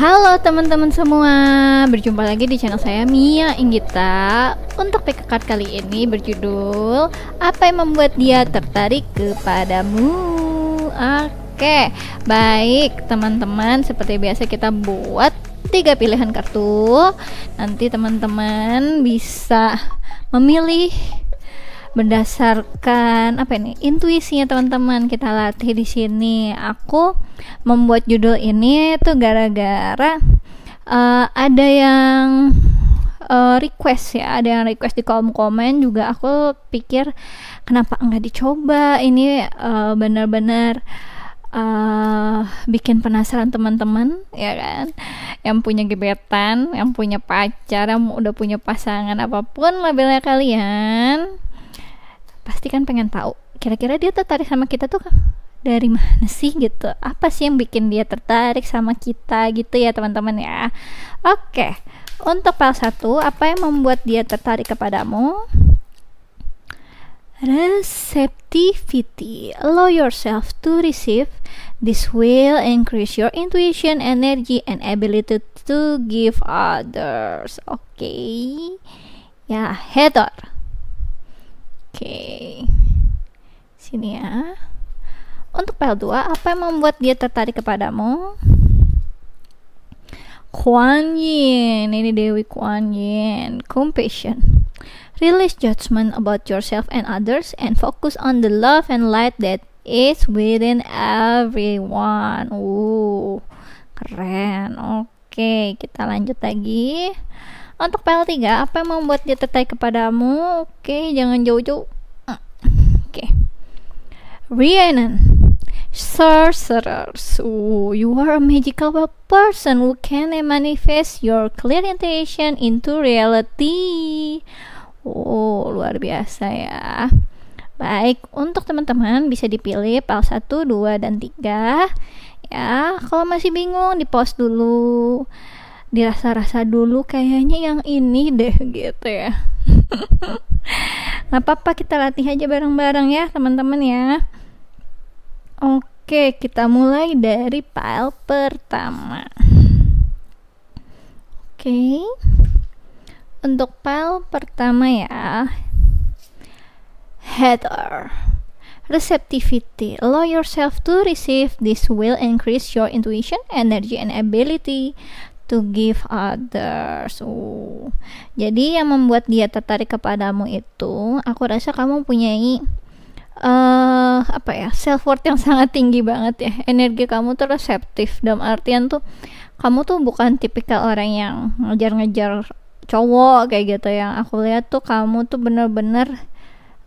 Halo teman-teman semua, berjumpa lagi di channel saya Mia Inggita. Untuk pick card kali ini berjudul Apa yang membuat dia tertarik kepadamu? Oke, baik teman-teman, seperti biasa kita buat tiga pilihan kartu. Nanti teman-teman bisa memilih berdasarkan apa ini intuisinya teman-teman kita latih di sini aku membuat judul ini itu gara-gara uh, ada yang uh, request ya ada yang request di kolom komen juga aku pikir kenapa enggak dicoba ini uh, benar-benar uh, bikin penasaran teman-teman ya kan yang punya gebetan yang punya pacar yang udah punya pasangan apapun labelnya kalian pasti kan pengen tahu kira-kira dia tertarik sama kita tuh dari mana sih gitu apa sih yang bikin dia tertarik sama kita gitu ya teman-teman ya oke untuk file 1 apa yang membuat dia tertarik kepadamu receptivity allow yourself to receive this will increase your intuition energy and ability to give others oke okay. ya header Oke, sini ya untuk file 2 apa yang membuat dia tertarik kepadamu Kuan Yin ini Dewi Kuan Yin compassion release judgment about yourself and others and focus on the love and light that is within everyone. Ooh, keren. Oke, okay, kita lanjut lagi. Untuk PL3, apa yang membuat dia tertarik kepadamu? Oke, jangan jauh-jauh. Ah, oke. Rhiannon. Sorcerers. Ooh, you are a magical person who can manifest your clear intention into reality. Oh, luar biasa ya. Baik, untuk teman-teman bisa dipilih PAL 1, 2, dan 3 ya. Kalau masih bingung, di post dulu dirasa-rasa dulu kayaknya yang ini deh gitu ya nggak apa-apa kita latih aja bareng-bareng ya teman-teman ya oke kita mulai dari file pertama oke untuk file pertama ya header receptivity. Allow yourself to receive. This will increase your intuition, energy, and ability to give others. Oh. Jadi yang membuat dia tertarik kepadamu itu, aku rasa kamu punya uh, eh, apa ya self worth yang sangat tinggi banget ya. Energi kamu tuh reseptif dalam artian tuh kamu tuh bukan tipikal orang yang ngejar-ngejar cowok kayak gitu yang aku lihat tuh kamu tuh bener-bener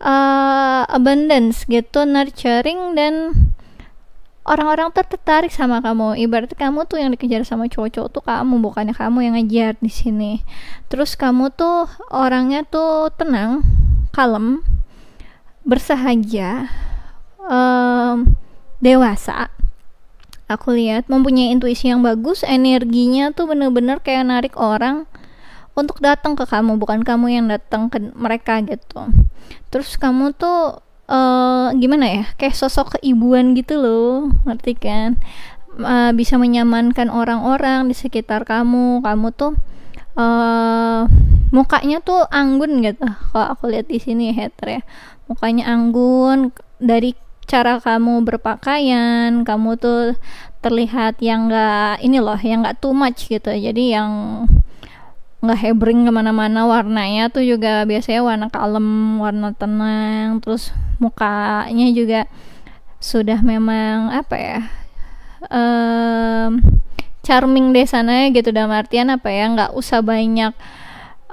uh, abundance gitu nurturing dan orang-orang tertarik sama kamu ibarat kamu tuh yang dikejar sama cowok-cowok tuh kamu bukannya kamu yang ngejar di sini terus kamu tuh orangnya tuh tenang kalem bersahaja um, dewasa aku lihat mempunyai intuisi yang bagus energinya tuh bener-bener kayak narik orang untuk datang ke kamu bukan kamu yang datang ke mereka gitu terus kamu tuh uh, gimana ya kayak sosok keibuan gitu loh ngerti kan uh, bisa menyamankan orang-orang di sekitar kamu kamu tuh uh, mukanya tuh anggun gitu kalau aku lihat di sini hater ya mukanya anggun dari cara kamu berpakaian kamu tuh terlihat yang enggak ini loh yang enggak too much gitu jadi yang nggak hebring kemana-mana warnanya tuh juga biasanya warna kalem warna tenang terus mukanya juga sudah memang apa ya um, charming deh sana gitu dalam artian apa ya nggak usah banyak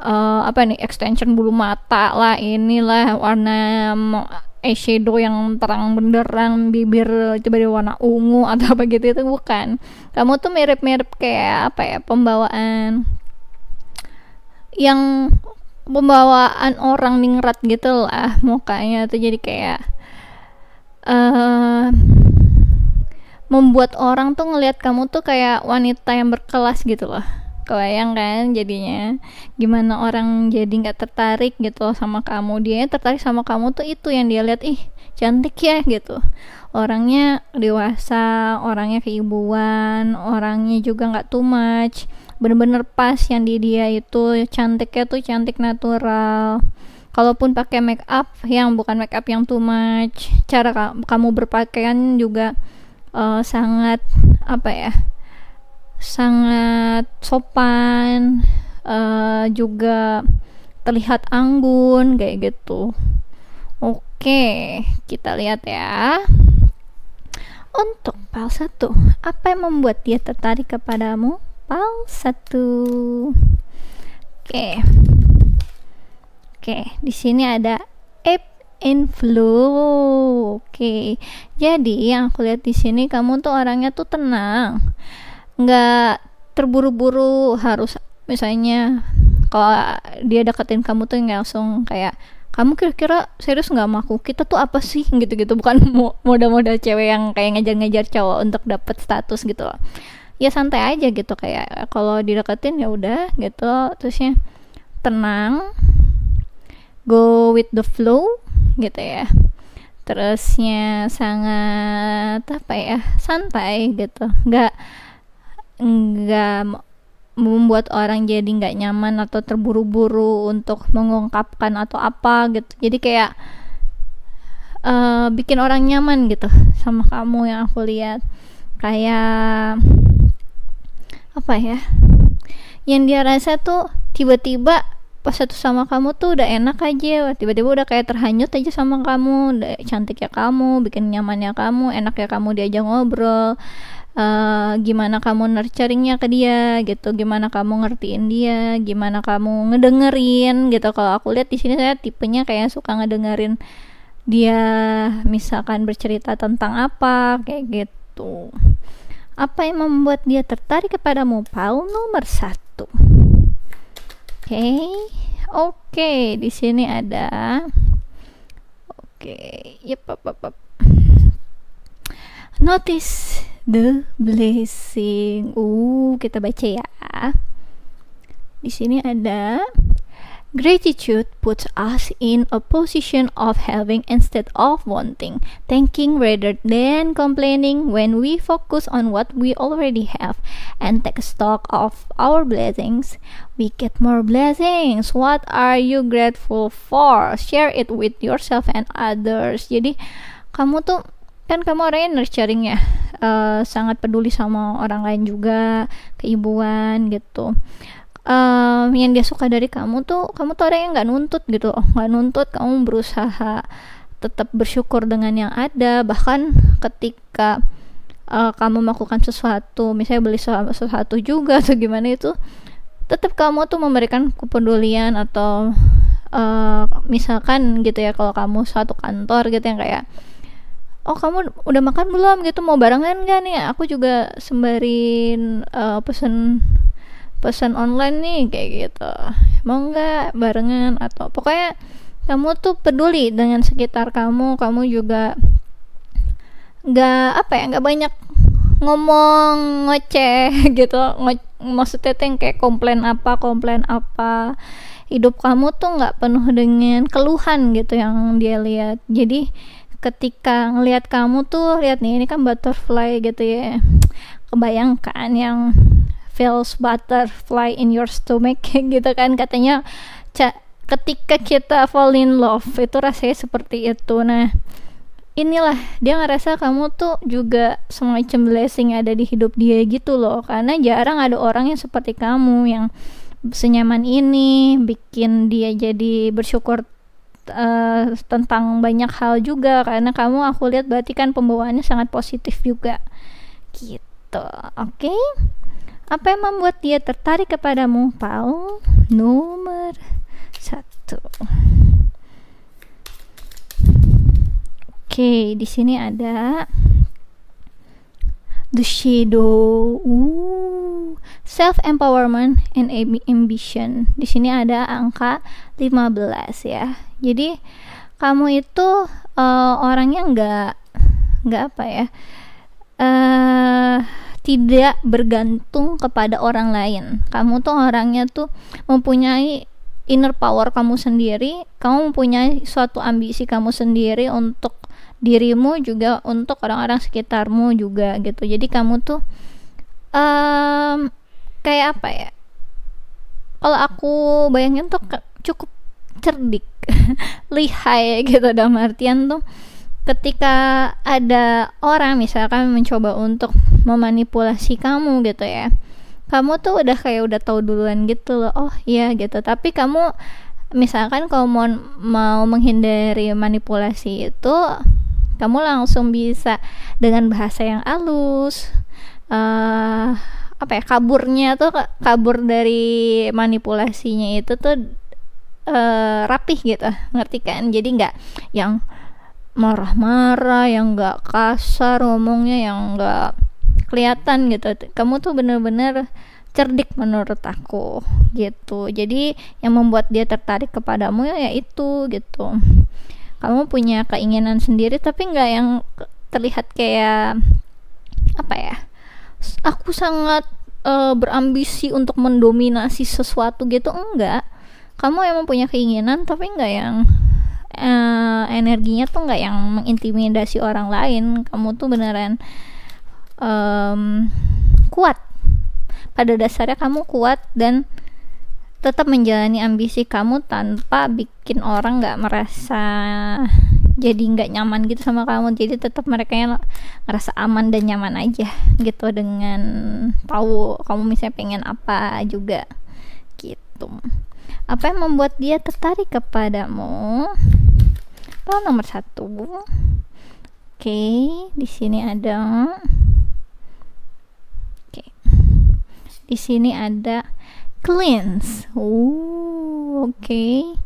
uh, apa nih extension bulu mata lah inilah warna eyeshadow eh, yang terang benderang bibir coba di warna ungu atau apa gitu itu bukan kamu tuh mirip-mirip kayak apa ya pembawaan yang pembawaan orang ningrat gitu lah mukanya tuh jadi kayak uh, membuat orang tuh ngelihat kamu tuh kayak wanita yang berkelas gitu loh kebayang kan jadinya gimana orang jadi nggak tertarik gitu sama kamu dia tertarik sama kamu tuh itu yang dia lihat ih cantik ya gitu orangnya dewasa orangnya keibuan orangnya juga nggak too much bener-bener pas yang di dia itu cantiknya tuh cantik natural kalaupun pakai make up yang bukan make up yang too much cara ka kamu berpakaian juga uh, sangat apa ya sangat sopan uh, juga terlihat anggun kayak gitu oke kita lihat ya untuk pal satu apa yang membuat dia tertarik kepadamu kapal satu oke oke di sini ada ebb and flow oke jadi yang aku lihat di sini kamu tuh orangnya tuh tenang nggak terburu-buru harus misalnya kalau dia deketin kamu tuh nggak langsung kayak kamu kira-kira serius nggak sama aku kita tuh apa sih gitu-gitu bukan modal-modal cewek yang kayak ngejar-ngejar cowok untuk dapat status gitu loh ya santai aja gitu kayak kalau dideketin ya udah gitu terusnya tenang go with the flow gitu ya terusnya sangat apa ya santai gitu nggak nggak membuat orang jadi nggak nyaman atau terburu-buru untuk mengungkapkan atau apa gitu jadi kayak uh, bikin orang nyaman gitu sama kamu yang aku lihat kayak apa ya yang dia rasa tuh tiba-tiba pas satu sama kamu tuh udah enak aja tiba-tiba udah kayak terhanyut aja sama kamu udah cantik ya kamu bikin nyamannya kamu enak ya kamu diajak ngobrol uh, gimana kamu nurturingnya ke dia gitu gimana kamu ngertiin dia gimana kamu ngedengerin gitu kalau aku lihat di sini saya tipenya kayak suka ngedengerin dia misalkan bercerita tentang apa kayak gitu apa yang membuat dia tertarik kepadamu? Paul nomor satu. Oke, okay. oke, okay. di sini ada. Oke, okay. yep, yep, Notice the blessing. Uh, kita baca ya. Di sini ada Gratitude puts us in a position of having instead of wanting, thanking rather than complaining when we focus on what we already have and take stock of our blessings. We get more blessings. What are you grateful for? Share it with yourself and others. Jadi, kamu tuh kan kamu orangnya nurturing ya uh, eh, sangat peduli sama orang lain juga keibuan gitu um, yang dia suka dari kamu tuh kamu tuh orang yang nggak nuntut gitu oh nggak nuntut kamu berusaha tetap bersyukur dengan yang ada bahkan ketika uh, kamu melakukan sesuatu misalnya beli sesuatu juga atau gimana itu tetap kamu tuh memberikan kepedulian atau uh, misalkan gitu ya kalau kamu satu kantor gitu yang kayak oh kamu udah makan belum gitu mau barengan gak nih aku juga sembarin uh, pesen pesan online nih kayak gitu mau nggak barengan atau pokoknya kamu tuh peduli dengan sekitar kamu kamu juga nggak apa ya nggak banyak ngomong ngoceh gitu ngo maksudnya tuh yang kayak komplain apa komplain apa hidup kamu tuh nggak penuh dengan keluhan gitu yang dia lihat jadi ketika ngelihat kamu tuh lihat nih ini kan butterfly gitu ya kebayangkan yang feels butterfly in your stomach gitu kan katanya ketika kita fall in love itu rasanya seperti itu nah inilah dia ngerasa kamu tuh juga semacam blessing ada di hidup dia gitu loh karena jarang ada orang yang seperti kamu yang senyaman ini bikin dia jadi bersyukur uh, tentang banyak hal juga karena kamu aku lihat berarti kan pembawaannya sangat positif juga gitu oke okay? Apa yang membuat dia tertarik kepadamu, Paul? Nomor satu. Oke, di sini ada the shadow Ooh. self empowerment and ambition di sini ada angka 15 ya jadi kamu itu uh, orangnya nggak nggak apa ya uh, tidak bergantung kepada orang lain. Kamu tuh orangnya tuh mempunyai inner power kamu sendiri, kamu mempunyai suatu ambisi kamu sendiri untuk dirimu juga untuk orang-orang sekitarmu juga gitu. Jadi kamu tuh um, kayak apa ya? Kalau aku bayangin tuh cukup cerdik, lihai gitu dalam artian tuh ketika ada orang misalkan mencoba untuk memanipulasi kamu gitu ya kamu tuh udah kayak udah tahu duluan gitu loh oh iya gitu tapi kamu misalkan kalau mau mau menghindari manipulasi itu kamu langsung bisa dengan bahasa yang halus uh, apa ya kaburnya tuh kabur dari manipulasinya itu tuh uh, rapih gitu ngerti kan jadi nggak yang marah-marah yang gak kasar ngomongnya yang gak kelihatan gitu kamu tuh bener-bener cerdik menurut aku gitu jadi yang membuat dia tertarik kepadamu ya, ya itu gitu kamu punya keinginan sendiri tapi nggak yang terlihat kayak apa ya aku sangat uh, berambisi untuk mendominasi sesuatu gitu enggak kamu emang punya keinginan tapi nggak yang uh, energinya tuh nggak yang mengintimidasi orang lain kamu tuh beneran um, kuat pada dasarnya kamu kuat dan tetap menjalani ambisi kamu tanpa bikin orang nggak merasa jadi nggak nyaman gitu sama kamu jadi tetap mereka yang ngerasa aman dan nyaman aja gitu dengan tahu kamu misalnya pengen apa juga gitu apa yang membuat dia tertarik kepadamu? Apa nomor satu? Oke, di sini ada. Oke, di sini ada cleanse. Ooh, oke.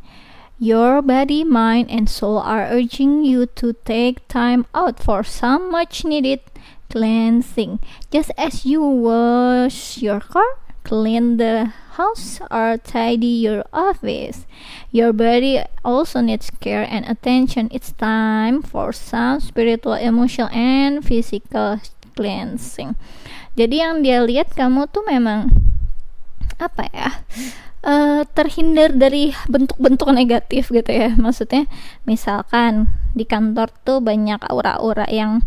Your body, mind, and soul are urging you to take time out for some much needed cleansing. Just as you wash your car, clean the house or tidy your office. Your body also needs care and attention. It's time for some spiritual, emotional, and physical cleansing. Jadi yang dia lihat kamu tuh memang apa ya? Uh, terhindar dari bentuk-bentuk negatif gitu ya maksudnya misalkan di kantor tuh banyak aura-aura yang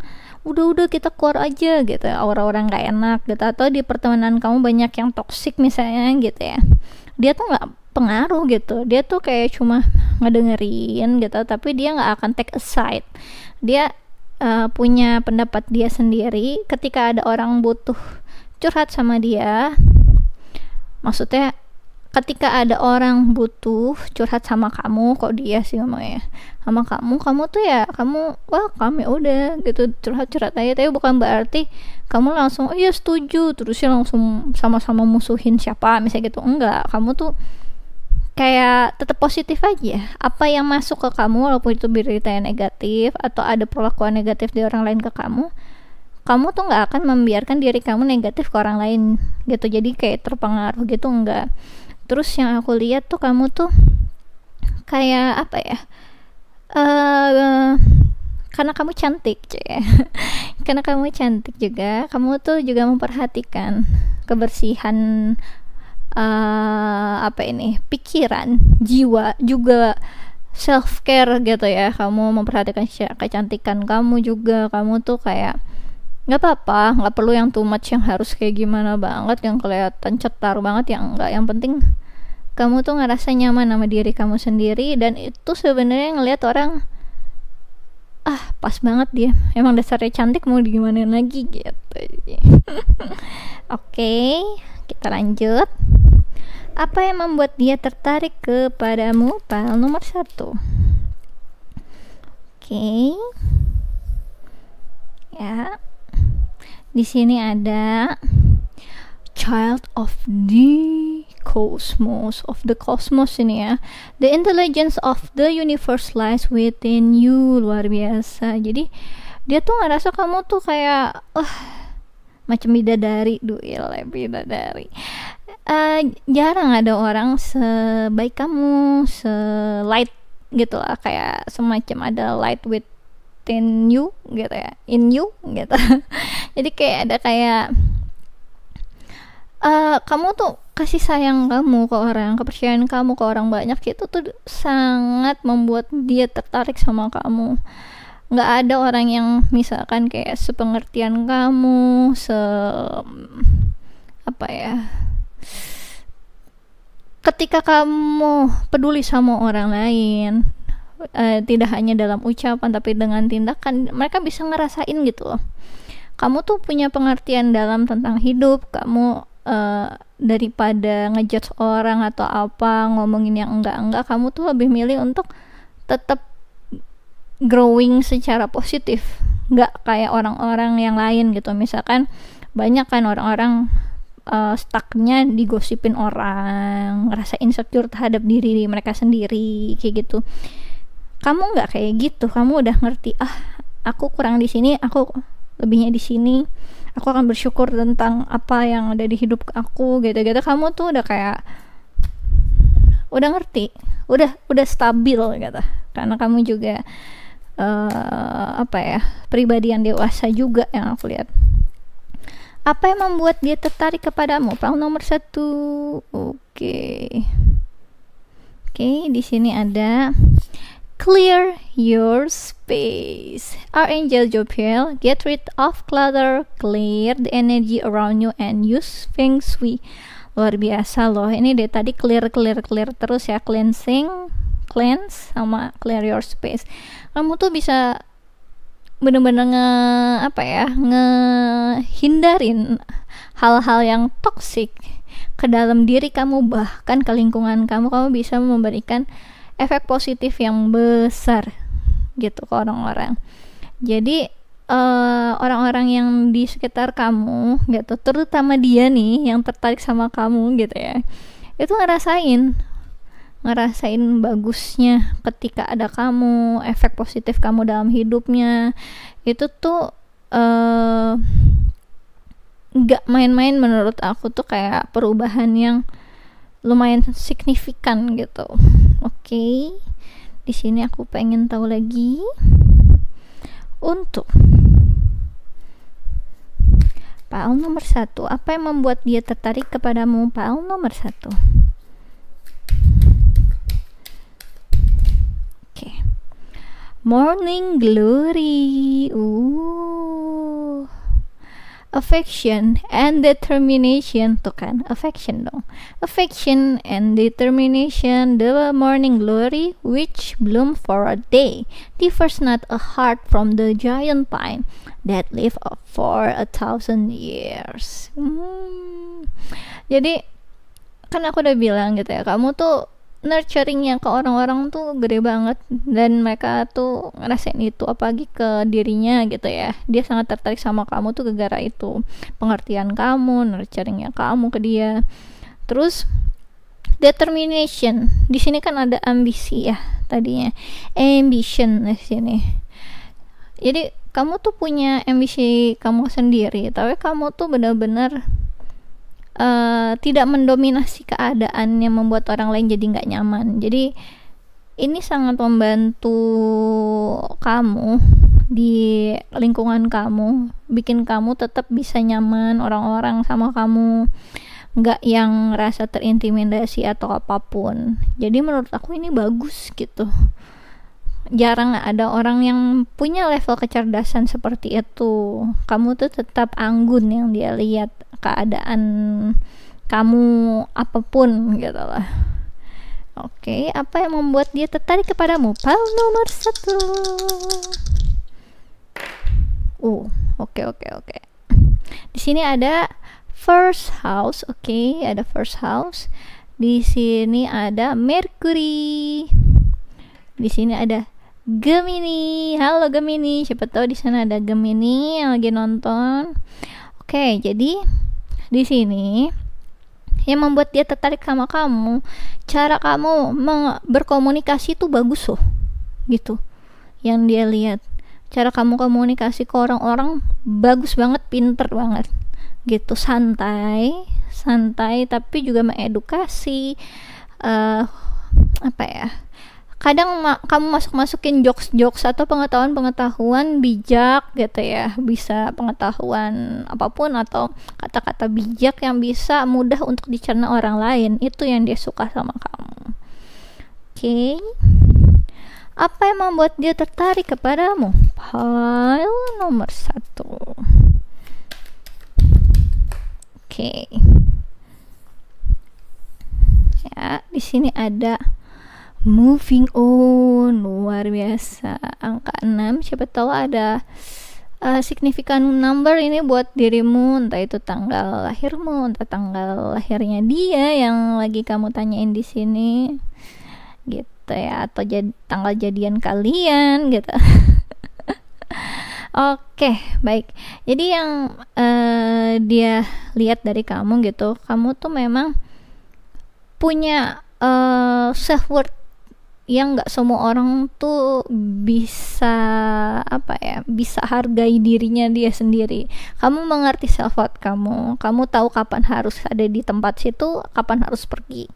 udah-udah kita keluar aja gitu orang-orang nggak enak gitu atau di pertemanan kamu banyak yang toxic misalnya gitu ya dia tuh nggak pengaruh gitu dia tuh kayak cuma ngedengerin gitu tapi dia nggak akan take aside dia uh, punya pendapat dia sendiri ketika ada orang butuh curhat sama dia maksudnya ketika ada orang butuh curhat sama kamu kok dia sih ngomongnya sama kamu kamu tuh ya kamu welcome ya udah gitu curhat curhat aja tapi bukan berarti kamu langsung oh iya setuju terus terusnya langsung sama-sama musuhin siapa misalnya gitu enggak kamu tuh kayak tetap positif aja apa yang masuk ke kamu walaupun itu berita yang negatif atau ada perlakuan negatif di orang lain ke kamu kamu tuh nggak akan membiarkan diri kamu negatif ke orang lain gitu jadi kayak terpengaruh gitu enggak terus yang aku lihat tuh kamu tuh kayak apa ya uh, karena kamu cantik ya karena kamu cantik juga kamu tuh juga memperhatikan kebersihan uh, apa ini pikiran jiwa juga self care gitu ya kamu memperhatikan kecantikan kamu juga kamu tuh kayak nggak apa-apa nggak perlu yang too much yang harus kayak gimana banget yang kelihatan cetar banget yang enggak yang penting kamu tuh ngerasa nyaman sama diri kamu sendiri dan itu sebenarnya ngelihat orang ah pas banget dia emang dasarnya cantik mau gimana lagi gitu oke okay, kita lanjut apa yang membuat dia tertarik kepadamu pal nomor satu oke okay. ya di sini ada child of the cosmos of the cosmos ini ya the intelligence of the universe lies within you luar biasa jadi dia tuh ngerasa kamu tuh kayak uh, macam bidadari duil iya bidadari uh, jarang ada orang sebaik kamu selight gitu lah kayak semacam ada light with in you gitu ya in you gitu jadi kayak ada kayak uh, kamu tuh kasih sayang kamu ke orang kepercayaan kamu ke orang banyak itu tuh sangat membuat dia tertarik sama kamu Gak ada orang yang misalkan kayak sepengertian kamu se apa ya ketika kamu peduli sama orang lain uh, tidak hanya dalam ucapan tapi dengan tindakan mereka bisa ngerasain gitu loh kamu tuh punya pengertian dalam tentang hidup kamu uh, daripada ngejudge orang atau apa ngomongin yang enggak-enggak kamu tuh lebih milih untuk tetap growing secara positif nggak kayak orang-orang yang lain gitu misalkan banyak kan orang-orang uh, stucknya digosipin orang ngerasa insecure terhadap diri mereka sendiri kayak gitu kamu nggak kayak gitu kamu udah ngerti ah aku kurang di sini aku lebihnya di sini aku akan bersyukur tentang apa yang ada di hidup aku gitu-gitu kamu tuh udah kayak udah ngerti udah udah stabil gitu karena kamu juga uh, apa ya pribadi yang dewasa juga yang aku lihat apa yang membuat dia tertarik kepadamu pak nomor satu oke okay. oke okay, di sini ada Clear your space. Our angel Jopiel, get rid of clutter, clear the energy around you and use Feng Shui. Luar biasa loh. Ini deh tadi clear clear clear terus ya cleansing, cleanse sama clear your space. Kamu tuh bisa bener-bener nge apa ya ngehindarin hal-hal yang toksik ke dalam diri kamu bahkan ke lingkungan kamu kamu bisa memberikan efek positif yang besar gitu ke orang-orang. Jadi eh, orang-orang uh, yang di sekitar kamu gitu, terutama dia nih yang tertarik sama kamu gitu ya. Itu ngerasain ngerasain bagusnya ketika ada kamu, efek positif kamu dalam hidupnya. Itu tuh uh, nggak main-main menurut aku tuh kayak perubahan yang lumayan signifikan gitu. Oke. Okay. Di sini aku pengen tahu lagi untuk Paul nomor satu apa yang membuat dia tertarik kepadamu Paul nomor satu oke morning glory uh affection and determination tuh kan affection dong affection and determination the morning glory which bloom for a day differs not a heart from the giant pine that live for a thousand years hmm. jadi kan aku udah bilang gitu ya kamu tuh nurturingnya ke orang-orang tuh gede banget dan mereka tuh ngerasain itu apalagi ke dirinya gitu ya dia sangat tertarik sama kamu tuh gara-gara itu pengertian kamu nurturingnya kamu ke dia terus determination di sini kan ada ambisi ya tadinya ambition di sini jadi kamu tuh punya ambisi kamu sendiri tapi kamu tuh benar-benar uh, tidak mendominasi keadaan yang membuat orang lain jadi nggak nyaman jadi ini sangat membantu kamu di lingkungan kamu bikin kamu tetap bisa nyaman orang-orang sama kamu nggak yang rasa terintimidasi atau apapun jadi menurut aku ini bagus gitu jarang ada orang yang punya level kecerdasan seperti itu. Kamu tuh tetap anggun yang dia lihat keadaan kamu apapun gitu lah. Oke, okay, apa yang membuat dia tertarik kepadamu? Pal nomor satu. Uh, oke okay, oke okay, oke. Okay. Di sini ada first house, oke, okay, ada first house. Di sini ada Mercury. Di sini ada Gemini. Halo Gemini, siapa tahu di sana ada Gemini yang lagi nonton. Oke, jadi di sini yang membuat dia tertarik sama kamu, cara kamu berkomunikasi itu bagus loh. Gitu. Yang dia lihat cara kamu komunikasi ke orang-orang bagus banget, pinter banget gitu santai santai tapi juga mengedukasi uh, apa ya kadang ma kamu masuk-masukin jokes-jokes atau pengetahuan-pengetahuan bijak gitu ya bisa pengetahuan apapun atau kata-kata bijak yang bisa mudah untuk dicerna orang lain itu yang dia suka sama kamu oke okay. apa yang membuat dia tertarik kepadamu file nomor satu oke okay. ya di sini ada moving on luar biasa angka 6 siapa tahu ada uh, signifikan number ini buat dirimu entah itu tanggal lahirmu entah tanggal lahirnya dia yang lagi kamu tanyain di sini gitu ya atau jad tanggal jadian kalian gitu Oke, okay, baik. Jadi yang uh, dia lihat dari kamu gitu, kamu tuh memang punya uh, eh, self worth yang nggak semua orang tuh bisa apa ya bisa hargai dirinya dia sendiri kamu mengerti self worth kamu kamu tahu kapan harus ada di tempat situ kapan harus pergi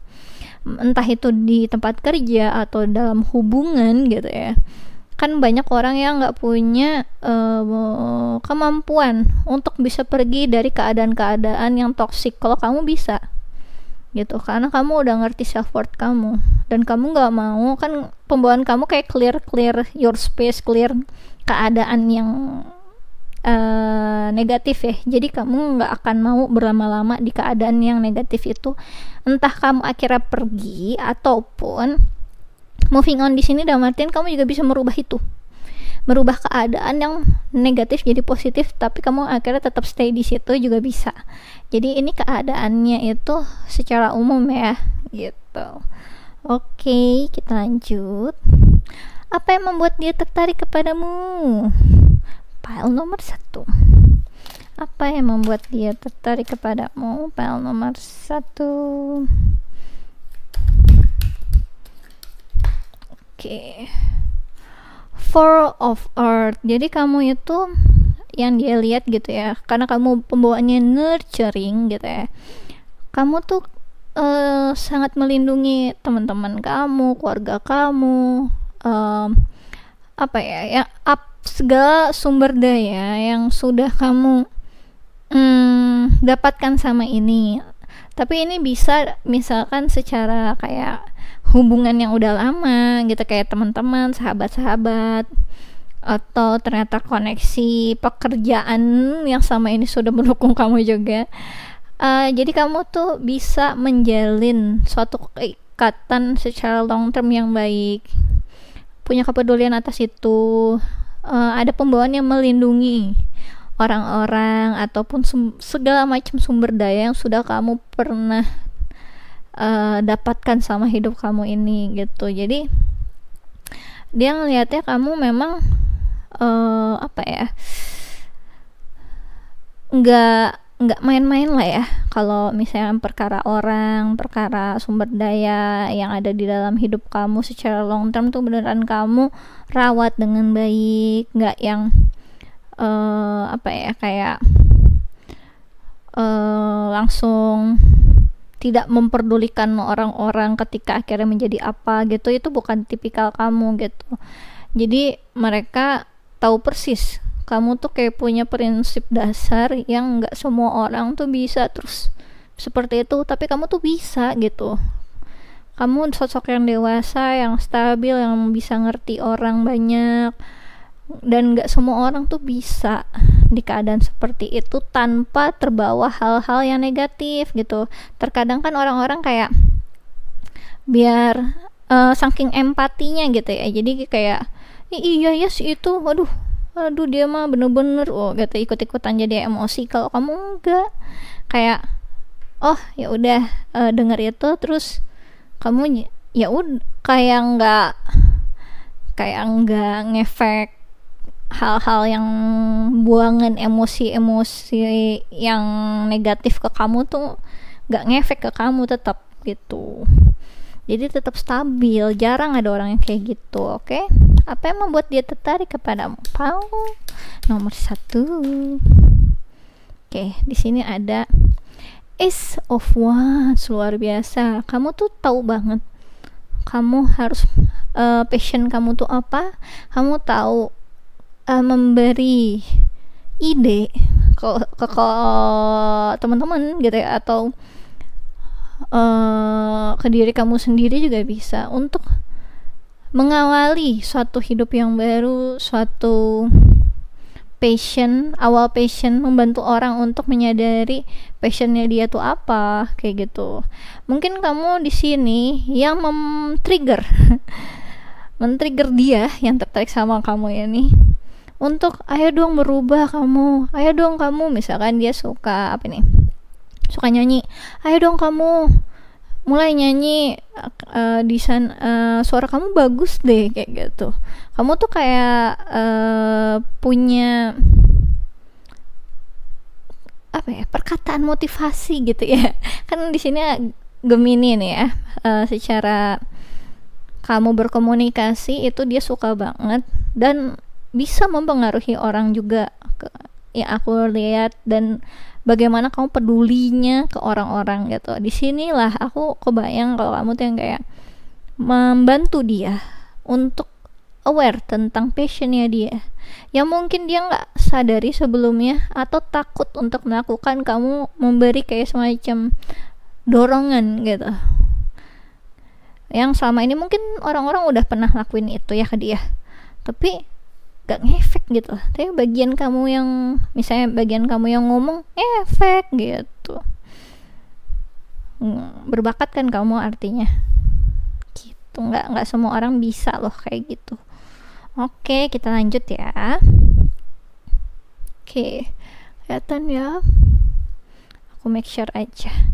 entah itu di tempat kerja atau dalam hubungan gitu ya kan banyak orang yang nggak punya uh, kemampuan untuk bisa pergi dari keadaan-keadaan yang toksik kalau kamu bisa gitu karena kamu udah ngerti self worth kamu dan kamu nggak mau kan pembawaan kamu kayak clear clear your space clear keadaan yang uh, negatif ya jadi kamu nggak akan mau berlama-lama di keadaan yang negatif itu entah kamu akhirnya pergi ataupun moving on di sini dan Martin kamu juga bisa merubah itu merubah keadaan yang negatif jadi positif tapi kamu akhirnya tetap stay di situ juga bisa jadi ini keadaannya itu secara umum ya gitu oke kita lanjut apa yang membuat dia tertarik kepadamu file nomor satu apa yang membuat dia tertarik kepadamu file nomor satu oke okay four of earth jadi kamu itu yang dia lihat gitu ya karena kamu pembawaannya nurturing gitu ya kamu tuh uh, sangat melindungi teman-teman kamu keluarga kamu um, apa ya ya, up segala sumber daya yang sudah kamu um, dapatkan sama ini tapi ini bisa misalkan secara kayak hubungan yang udah lama gitu kayak teman-teman sahabat-sahabat atau ternyata koneksi pekerjaan yang sama ini sudah mendukung kamu juga uh, jadi kamu tuh bisa menjalin suatu ikatan secara long term yang baik punya kepedulian atas itu uh, ada pembawaan yang melindungi orang-orang ataupun segala macam sumber daya yang sudah kamu pernah uh, dapatkan sama hidup kamu ini gitu jadi dia ngelihatnya kamu memang uh, apa ya nggak nggak main-main lah ya kalau misalnya perkara orang perkara sumber daya yang ada di dalam hidup kamu secara long term tuh beneran kamu rawat dengan baik nggak yang uh, apa ya kayak uh, langsung tidak memperdulikan orang-orang ketika akhirnya menjadi apa gitu itu bukan tipikal kamu gitu jadi mereka tahu persis kamu tuh kayak punya prinsip dasar yang nggak semua orang tuh bisa terus seperti itu tapi kamu tuh bisa gitu kamu sosok yang dewasa yang stabil yang bisa ngerti orang banyak dan nggak semua orang tuh bisa di keadaan seperti itu tanpa terbawa hal-hal yang negatif gitu terkadang kan orang-orang kayak biar uh, saking empatinya gitu ya jadi kayak iya ya sih itu waduh aduh dia mah bener-bener oh gitu ikut-ikutan jadi emosi kalau kamu enggak kayak oh ya udah uh, eh, dengar itu terus kamu ya udah kayak nggak kayak nggak ngefek hal-hal yang buangan emosi-emosi yang negatif ke kamu tuh gak ngefek ke kamu tetap gitu jadi tetap stabil jarang ada orang yang kayak gitu oke okay? apa yang membuat dia tertarik kepada pau nomor satu oke okay, di sini ada is of one luar biasa kamu tuh tahu banget kamu harus uh, passion kamu tuh apa kamu tahu uh, memberi ide ke, ke, ke teman-teman gitu ya atau uh, ke diri kamu sendiri juga bisa untuk mengawali suatu hidup yang baru, suatu passion, awal passion membantu orang untuk menyadari passionnya dia tuh apa, kayak gitu. Mungkin kamu di sini yang mem-trigger, men-trigger dia yang tertarik sama kamu ya nih untuk ayo dong berubah kamu ayo dong kamu misalkan dia suka apa nih suka nyanyi ayo dong kamu mulai nyanyi uh, di uh, suara kamu bagus deh kayak gitu kamu tuh kayak uh, punya apa ya perkataan motivasi gitu ya kan di sini Gemini nih ya uh, secara kamu berkomunikasi itu dia suka banget dan bisa mempengaruhi orang juga ke, ya aku lihat dan bagaimana kamu pedulinya ke orang-orang gitu di sinilah aku kebayang kalau kamu tuh yang kayak membantu dia untuk aware tentang passionnya dia yang mungkin dia nggak sadari sebelumnya atau takut untuk melakukan kamu memberi kayak semacam dorongan gitu yang selama ini mungkin orang-orang udah pernah lakuin itu ya ke dia tapi gak ngefek gitu tapi bagian kamu yang misalnya bagian kamu yang ngomong efek gitu hmm, berbakat kan kamu artinya gitu nggak nggak semua orang bisa loh kayak gitu oke kita lanjut ya oke kelihatan ya aku make sure aja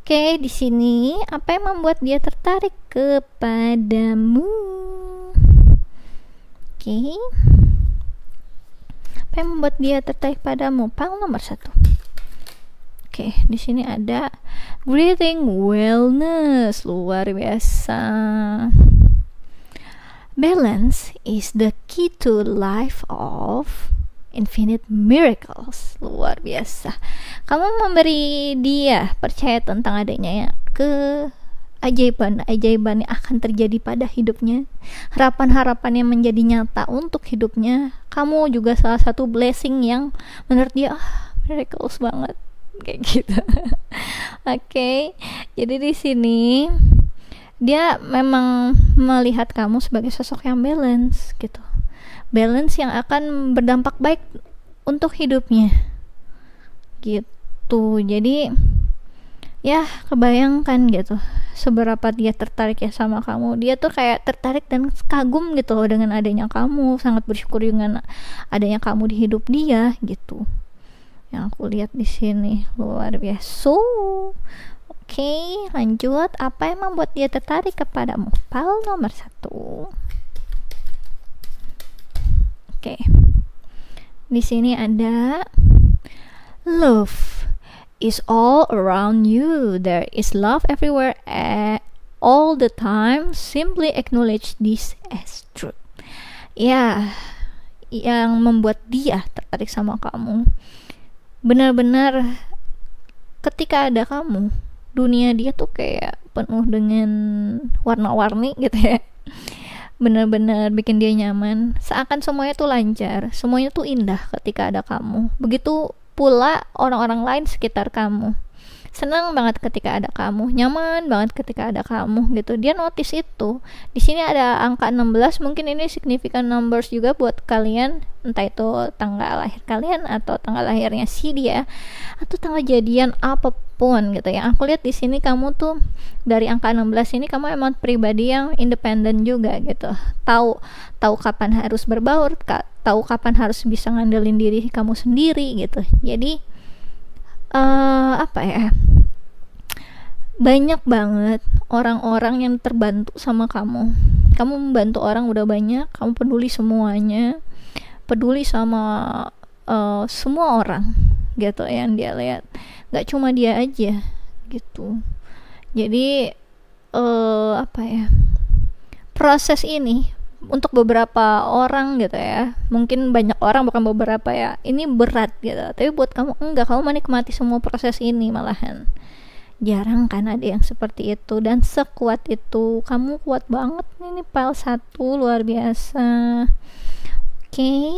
oke di sini apa yang membuat dia tertarik kepadamu Oke. Okay. Apa yang membuat dia tertarik padamu? Pang nomor satu. Oke, okay, di sini ada breathing wellness luar biasa. Balance is the key to life of infinite miracles luar biasa. Kamu memberi dia percaya tentang adanya ya, ke keajaiban-ajaiban yang akan terjadi pada hidupnya, harapan-harapan yang menjadi nyata untuk hidupnya. Kamu juga salah satu blessing yang menurut dia ah miracles banget kayak gitu. Oke, okay. jadi di sini dia memang melihat kamu sebagai sosok yang balance gitu. Balance yang akan berdampak baik untuk hidupnya. Gitu. Jadi ya kebayangkan gitu seberapa dia tertarik ya sama kamu dia tuh kayak tertarik dan kagum gitu loh dengan adanya kamu sangat bersyukur dengan adanya kamu di hidup dia gitu yang aku lihat di sini luar biasa so, oke okay, lanjut apa yang membuat dia tertarik kepadamu pal nomor satu oke okay. di sini ada love is all around you. There is love everywhere eh, all the time. Simply acknowledge this as true. Ya, yeah, yang membuat dia tertarik sama kamu. Benar-benar ketika ada kamu, dunia dia tuh kayak penuh dengan warna-warni gitu ya. Benar-benar bikin dia nyaman. Seakan semuanya tuh lancar, semuanya tuh indah ketika ada kamu. Begitu pula orang-orang lain sekitar kamu senang banget ketika ada kamu nyaman banget ketika ada kamu gitu dia notice itu di sini ada angka 16 mungkin ini significant numbers juga buat kalian entah itu tanggal lahir kalian atau tanggal lahirnya si dia atau tanggal jadian apapun gitu ya aku lihat di sini kamu tuh dari angka 16 ini kamu emang pribadi yang independen juga gitu tahu tahu kapan harus berbaur tahu kapan harus bisa ngandelin diri kamu sendiri gitu jadi uh, apa ya banyak banget orang-orang yang terbantu sama kamu kamu membantu orang udah banyak kamu peduli semuanya peduli sama uh, semua orang gitu yang dia lihat nggak cuma dia aja gitu jadi uh, apa ya proses ini untuk beberapa orang gitu ya mungkin banyak orang bukan beberapa ya ini berat gitu tapi buat kamu enggak kamu menikmati semua proses ini malahan jarang kan ada yang seperti itu dan sekuat itu kamu kuat banget nih ini file satu luar biasa oke okay.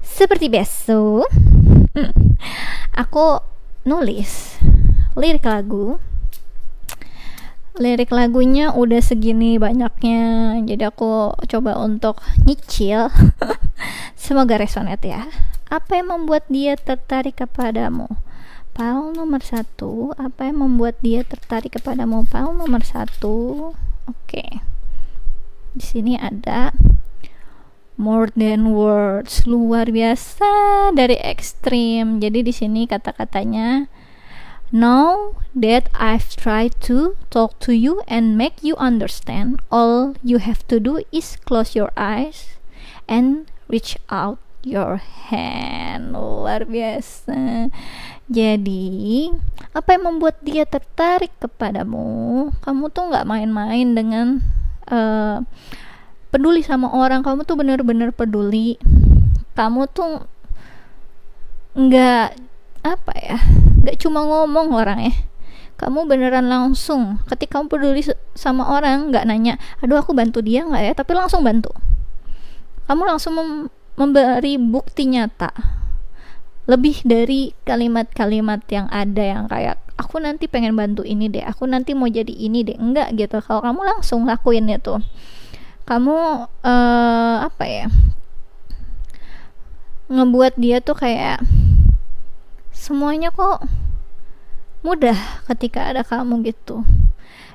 seperti besok aku nulis lirik lagu lirik lagunya udah segini banyaknya jadi aku coba untuk nyicil semoga resonate ya apa yang membuat dia tertarik kepadamu Paul nomor satu apa yang membuat dia tertarik kepadamu Paul nomor satu oke okay. di sini ada more than words luar biasa dari ekstrim jadi di sini kata-katanya Now that I've tried to talk to you and make you understand, all you have to do is close your eyes and reach out your hand. Luar biasa. Jadi, apa yang membuat dia tertarik kepadamu? Kamu tuh nggak main-main dengan uh, peduli sama orang. Kamu tuh bener-bener peduli. Kamu tuh nggak apa ya nggak cuma ngomong orang ya kamu beneran langsung ketika kamu peduli sama orang nggak nanya aduh aku bantu dia nggak ya tapi langsung bantu kamu langsung mem memberi bukti nyata lebih dari kalimat-kalimat yang ada yang kayak aku nanti pengen bantu ini deh aku nanti mau jadi ini deh enggak gitu kalau kamu langsung lakuin itu kamu uh, apa ya ngebuat dia tuh kayak semuanya kok mudah ketika ada kamu gitu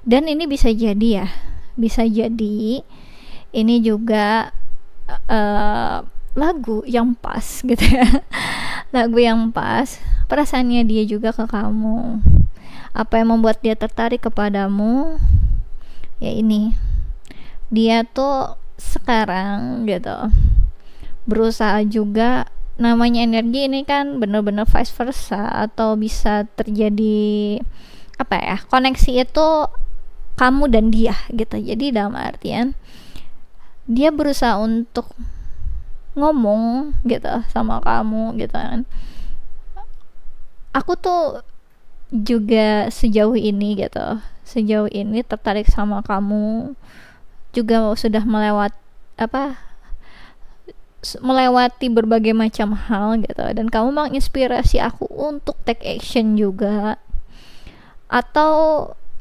dan ini bisa jadi ya bisa jadi ini juga uh, lagu yang pas gitu ya lagu yang pas perasaannya dia juga ke kamu apa yang membuat dia tertarik kepadamu ya ini dia tuh sekarang gitu berusaha juga namanya energi ini kan bener-bener vice versa atau bisa terjadi apa ya koneksi itu kamu dan dia gitu jadi dalam artian dia berusaha untuk ngomong gitu sama kamu gitu kan aku tuh juga sejauh ini gitu sejauh ini tertarik sama kamu juga sudah melewati apa melewati berbagai macam hal gitu dan kamu menginspirasi aku untuk take action juga atau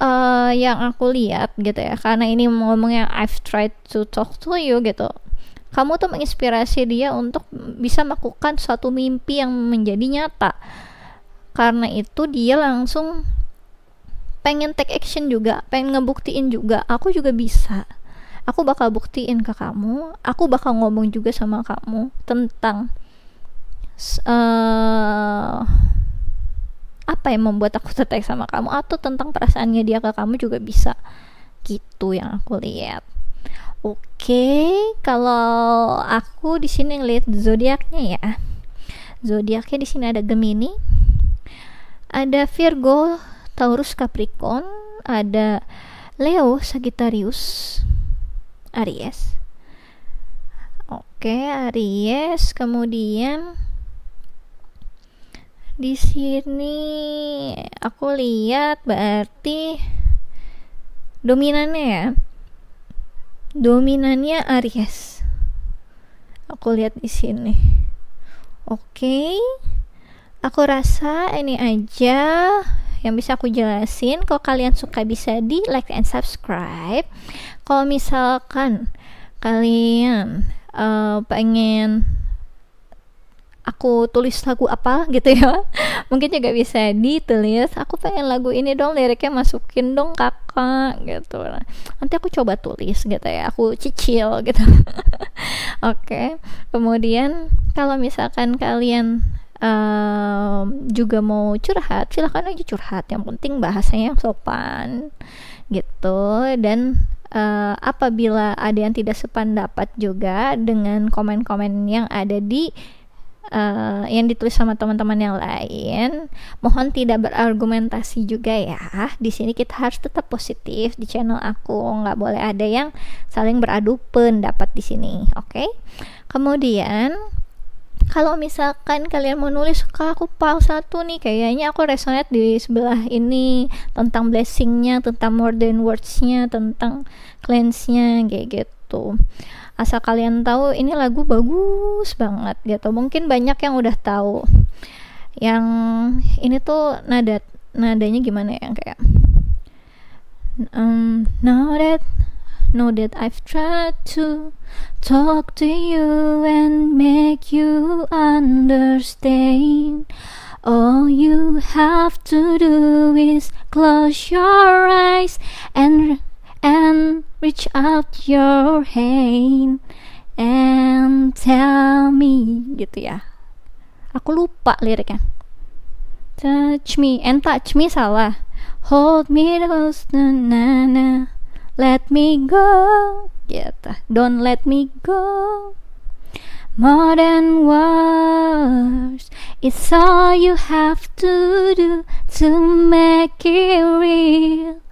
uh, yang aku lihat gitu ya karena ini ngomongnya I've tried to talk to you gitu kamu tuh menginspirasi dia untuk bisa melakukan suatu mimpi yang menjadi nyata karena itu dia langsung pengen take action juga pengen ngebuktiin juga aku juga bisa aku bakal buktiin ke kamu aku bakal ngomong juga sama kamu tentang uh, apa yang membuat aku tertarik sama kamu atau tentang perasaannya dia ke kamu juga bisa gitu yang aku lihat oke okay, kalau aku di sini ngelihat zodiaknya ya zodiaknya di sini ada Gemini ada Virgo Taurus Capricorn ada Leo Sagittarius Aries. Oke, Aries. Kemudian di sini aku lihat berarti dominannya ya. Dominannya Aries. Aku lihat di sini. Oke. Aku rasa ini aja yang bisa aku jelasin. Kalau kalian suka bisa di like and subscribe. Kalau misalkan kalian uh, pengen aku tulis lagu apa gitu ya mungkin juga bisa ditulis aku pengen lagu ini dong liriknya masukin dong kakak gitu nanti aku coba tulis gitu ya aku cicil gitu oke okay. kemudian kalau misalkan kalian um, juga mau curhat silahkan aja curhat yang penting bahasanya yang sopan gitu dan uh, apabila ada yang tidak sependapat juga dengan komen-komen yang ada di uh, yang ditulis sama teman-teman yang lain mohon tidak berargumentasi juga ya di sini kita harus tetap positif di channel aku nggak boleh ada yang saling beradu pendapat di sini oke okay? kemudian kalau misalkan kalian mau nulis kak aku paus satu nih kayaknya aku resonate di sebelah ini tentang blessingnya tentang more than wordsnya tentang cleanse-nya kayak gitu asal kalian tahu ini lagu bagus banget gitu mungkin banyak yang udah tahu yang ini tuh nada nadanya gimana ya kayak um, now that Know that I've tried to talk to you and make you understand. All you have to do is close your eyes and and reach out your hand and tell me gitu ya. Aku lupa liriknya. Touch me and touch me salah. Hold me close na na let me go gitu don't let me go more than words it's all you have to do to make it real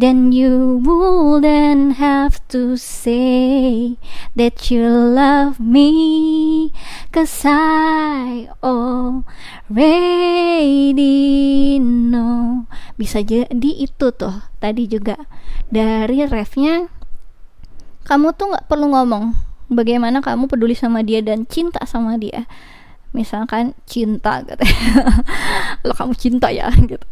then you wouldn't have to say that you love me cause I already know bisa jadi itu tuh tadi juga dari refnya kamu tuh nggak perlu ngomong bagaimana kamu peduli sama dia dan cinta sama dia misalkan cinta gitu lo kamu cinta ya gitu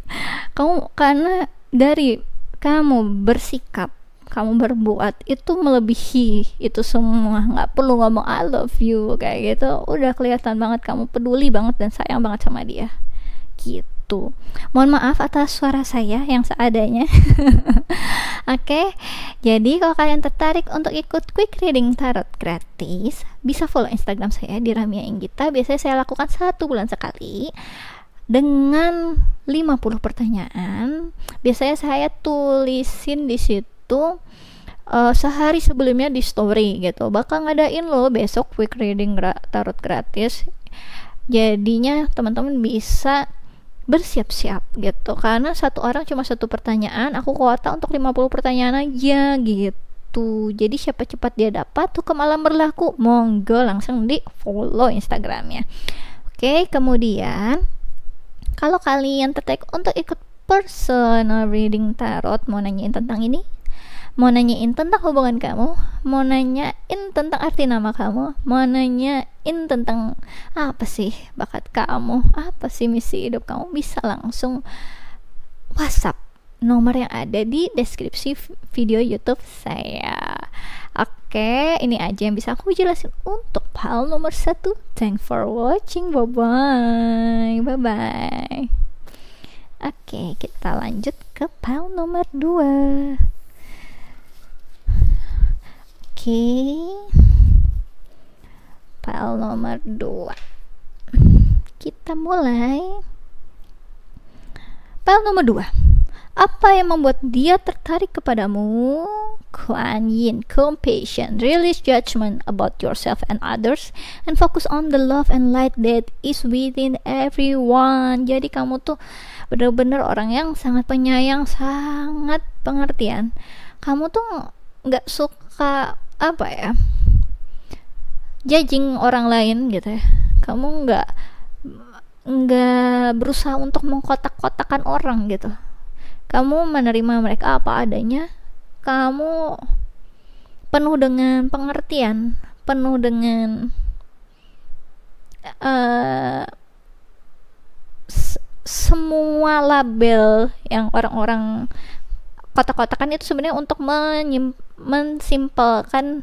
kamu karena dari kamu bersikap kamu berbuat itu melebihi itu semua nggak perlu ngomong I love you kayak gitu udah kelihatan banget kamu peduli banget dan sayang banget sama dia gitu mohon maaf atas suara saya yang seadanya oke okay? jadi kalau kalian tertarik untuk ikut quick reading tarot gratis bisa follow instagram saya di Ramia Inggita biasanya saya lakukan satu bulan sekali dengan 50 pertanyaan. Biasanya saya tulisin di situ uh, sehari sebelumnya di story gitu. Bakal ngadain loh besok quick reading gra tarot gratis. Jadinya teman-teman bisa bersiap-siap gitu karena satu orang cuma satu pertanyaan aku kuota untuk 50 pertanyaan aja gitu jadi siapa cepat dia dapat tuh malam berlaku monggo langsung di follow instagramnya oke kemudian kalau kalian tertarik untuk ikut personal reading tarot, mau nanyain tentang ini, mau nanyain tentang hubungan kamu, mau nanyain tentang arti nama kamu, mau nanyain tentang apa sih bakat kamu, apa sih misi hidup kamu, bisa langsung WhatsApp nomor yang ada di deskripsi video YouTube saya. Oke, ini aja yang bisa aku jelasin untuk hal nomor satu. Thanks for watching. Bye bye. Bye bye. Oke, kita lanjut ke pal nomor dua. Oke. Pal nomor dua. Kita mulai. Pal nomor dua apa yang membuat dia tertarik kepadamu? Kuan Yin, compassion, release judgment about yourself and others, and focus on the love and light that is within everyone. Jadi kamu tuh bener-bener orang yang sangat penyayang, sangat pengertian. Kamu tuh nggak suka apa ya? Judging orang lain gitu ya. Kamu nggak nggak berusaha untuk mengkotak-kotakan orang gitu kamu menerima mereka apa adanya kamu penuh dengan pengertian penuh dengan uh, semua label yang orang-orang kotak-kotakan itu sebenarnya untuk mensimpelkan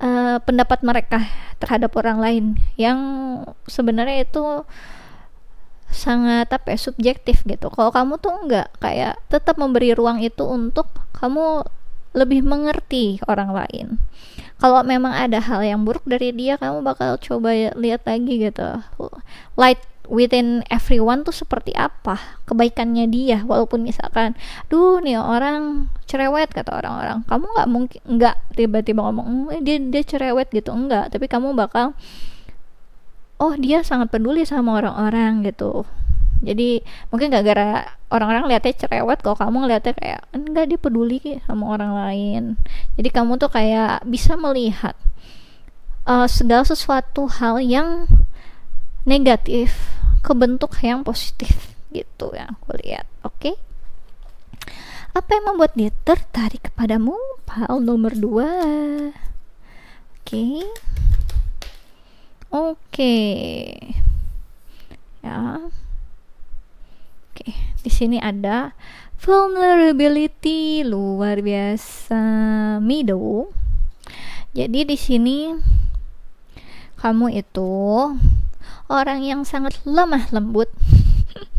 uh, pendapat mereka terhadap orang lain yang sebenarnya itu sangat apa ya, subjektif gitu. Kalau kamu tuh enggak kayak tetap memberi ruang itu untuk kamu lebih mengerti orang lain. Kalau memang ada hal yang buruk dari dia, kamu bakal coba lihat lagi gitu. Light within everyone tuh seperti apa kebaikannya dia walaupun misalkan duh nih orang cerewet kata orang-orang kamu nggak mungkin nggak tiba-tiba ngomong eh, dia dia cerewet gitu enggak tapi kamu bakal oh dia sangat peduli sama orang-orang gitu jadi mungkin gak gara orang-orang lihatnya cerewet kalau kamu ngeliatnya kayak enggak dia peduli sama orang lain jadi kamu tuh kayak bisa melihat uh, segala sesuatu hal yang negatif ke bentuk yang positif gitu ya aku lihat oke okay? apa yang membuat dia tertarik kepadamu Hal nomor dua. oke okay. Oke. Okay. Ya. Oke, okay. di sini ada vulnerability luar biasa mido. Jadi di sini kamu itu orang yang sangat lemah lembut.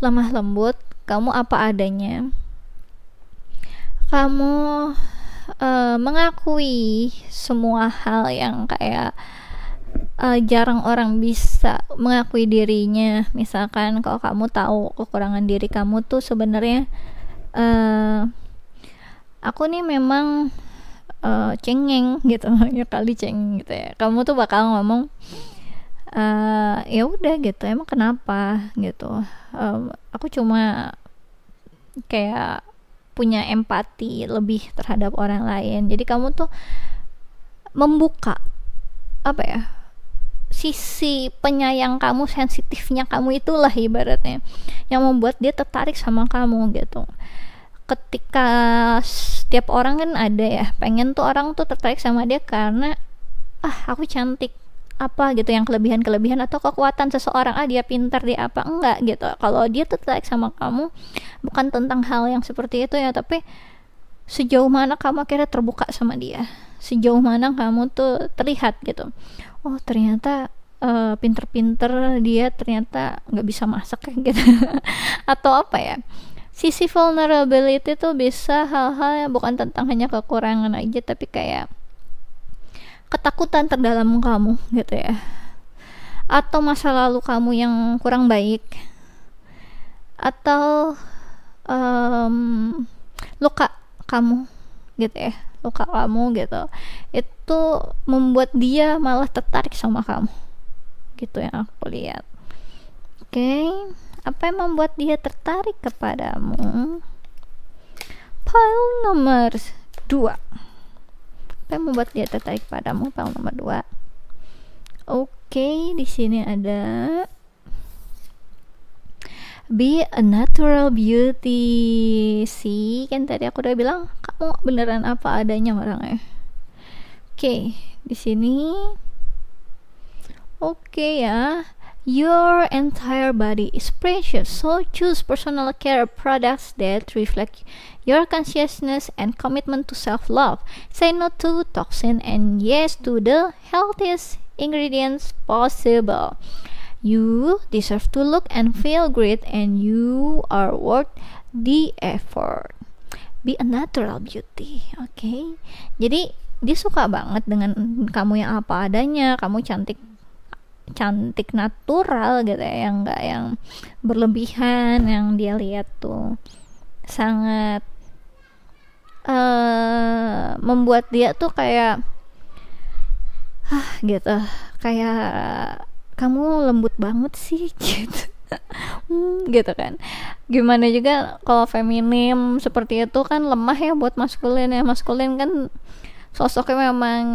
lemah lembut, kamu apa adanya. Kamu uh, mengakui semua hal yang kayak uh, jarang orang bisa mengakui dirinya misalkan kalau kamu tahu kekurangan diri kamu tuh sebenarnya uh, aku nih memang uh, cengeng gitu ya kali ceng gitu ya kamu tuh bakal ngomong uh, ya udah gitu emang kenapa gitu um, aku cuma kayak punya empati lebih terhadap orang lain jadi kamu tuh membuka apa ya sisi penyayang kamu sensitifnya kamu itulah ibaratnya yang membuat dia tertarik sama kamu gitu ketika setiap orang kan ada ya pengen tuh orang tuh tertarik sama dia karena ah aku cantik apa gitu yang kelebihan-kelebihan atau kekuatan seseorang ah dia pintar dia apa enggak gitu kalau dia tertarik sama kamu bukan tentang hal yang seperti itu ya tapi sejauh mana kamu akhirnya terbuka sama dia sejauh mana kamu tuh terlihat gitu oh ternyata pinter eh, pinter-pinter dia ternyata nggak bisa masak gitu atau apa ya sisi vulnerability tuh bisa hal-hal yang bukan tentang hanya kekurangan aja tapi kayak ketakutan terdalam kamu gitu ya atau masa lalu kamu yang kurang baik atau um, luka kamu gitu ya luka kamu gitu itu membuat dia malah tertarik sama kamu gitu yang aku lihat oke okay. apa yang membuat dia tertarik kepadamu pile nomor 2 apa yang membuat dia tertarik padamu pile nomor 2 oke okay, di sini ada be a natural beauty sih kan tadi aku udah bilang kamu beneran apa adanya orangnya oke okay, di sini oke okay ya your entire body is precious so choose personal care products that reflect your consciousness and commitment to self-love say no to toxin and yes to the healthiest ingredients possible You deserve to look and feel great and you are worth the effort. Be a natural beauty, oke? Okay? Jadi dia suka banget dengan kamu yang apa adanya, kamu cantik cantik natural gitu ya, yang enggak yang berlebihan yang dia lihat tuh. Sangat Uh, membuat dia tuh kayak ah gitu kayak kamu lembut banget sih gitu hmm, gitu kan gimana juga kalau feminim seperti itu kan lemah ya buat maskulin ya maskulin kan sosoknya memang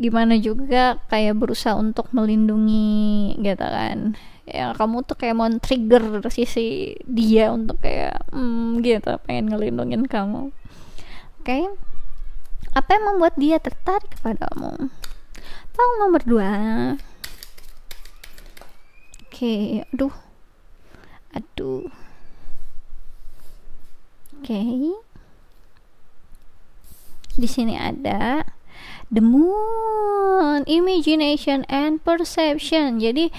gimana juga kayak berusaha untuk melindungi gitu kan ya kamu tuh kayak mau trigger sisi dia untuk kayak hmm, gitu pengen ngelindungin kamu oke okay? apa yang membuat dia tertarik padamu tahu nomor dua okay. aduh aduh oke okay. di sini ada the moon imagination and perception jadi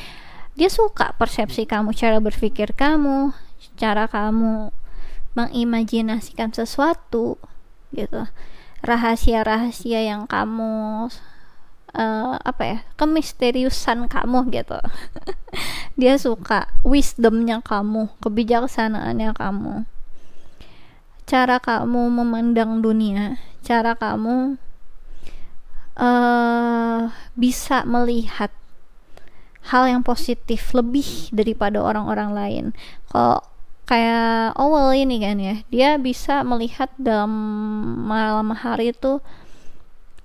dia suka persepsi kamu cara berpikir kamu cara kamu mengimajinasikan sesuatu gitu rahasia-rahasia yang kamu uh, apa ya kemisteriusan kamu gitu dia suka wisdomnya kamu kebijaksanaannya kamu cara kamu memandang dunia cara kamu uh, bisa melihat hal yang positif lebih daripada orang-orang lain kalau kayak Owl ini kan ya dia bisa melihat dalam malam hari itu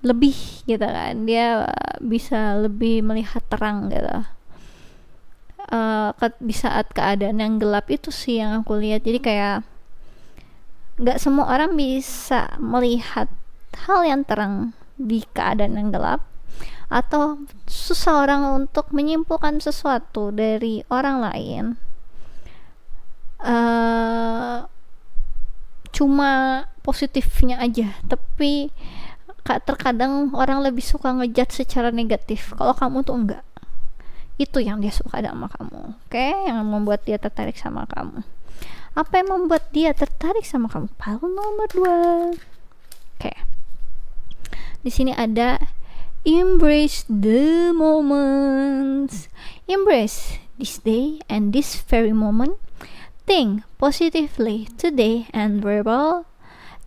lebih gitu kan dia bisa lebih melihat terang gitu uh, di saat keadaan yang gelap itu sih yang aku lihat jadi kayak nggak semua orang bisa melihat hal yang terang di keadaan yang gelap atau susah orang untuk menyimpulkan sesuatu dari orang lain uh, cuma positifnya aja tapi kak terkadang orang lebih suka ngejat secara negatif kalau kamu tuh enggak itu yang dia suka sama kamu oke okay? yang membuat dia tertarik sama kamu apa yang membuat dia tertarik sama kamu pal nomor dua. oke okay. di sini ada embrace the moments embrace this day and this very moment think positively today and verbal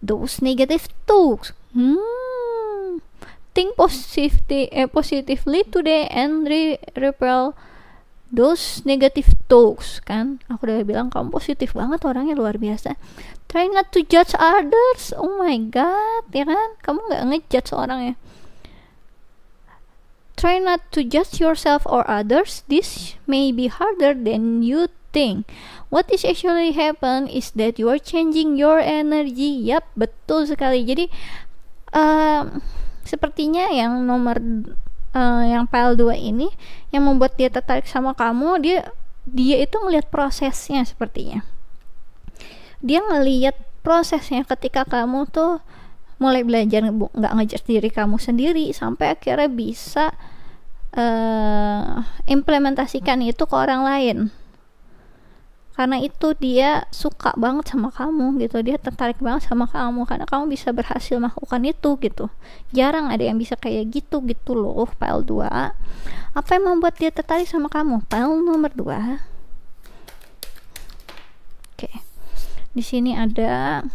those negative thoughts hmm think positively, eh, positively today and re repel those negative thoughts kan aku udah bilang kamu positif banget orangnya luar biasa try not to judge others oh my god ya kan kamu nggak ngejudge orang ya try not to judge yourself or others this may be harder than you think what is actually happen is that you are changing your energy yap betul sekali jadi um, sepertinya yang nomor uh, yang file 2 ini yang membuat dia tertarik sama kamu dia dia itu melihat prosesnya sepertinya dia ngelihat prosesnya ketika kamu tuh mulai belajar nggak ngejar diri kamu sendiri sampai akhirnya bisa uh, implementasikan itu ke orang lain karena itu dia suka banget sama kamu gitu dia tertarik banget sama kamu karena kamu bisa berhasil melakukan itu gitu jarang ada yang bisa kayak gitu gitu loh file 2 apa yang membuat dia tertarik sama kamu file nomor 2 oke di sini ada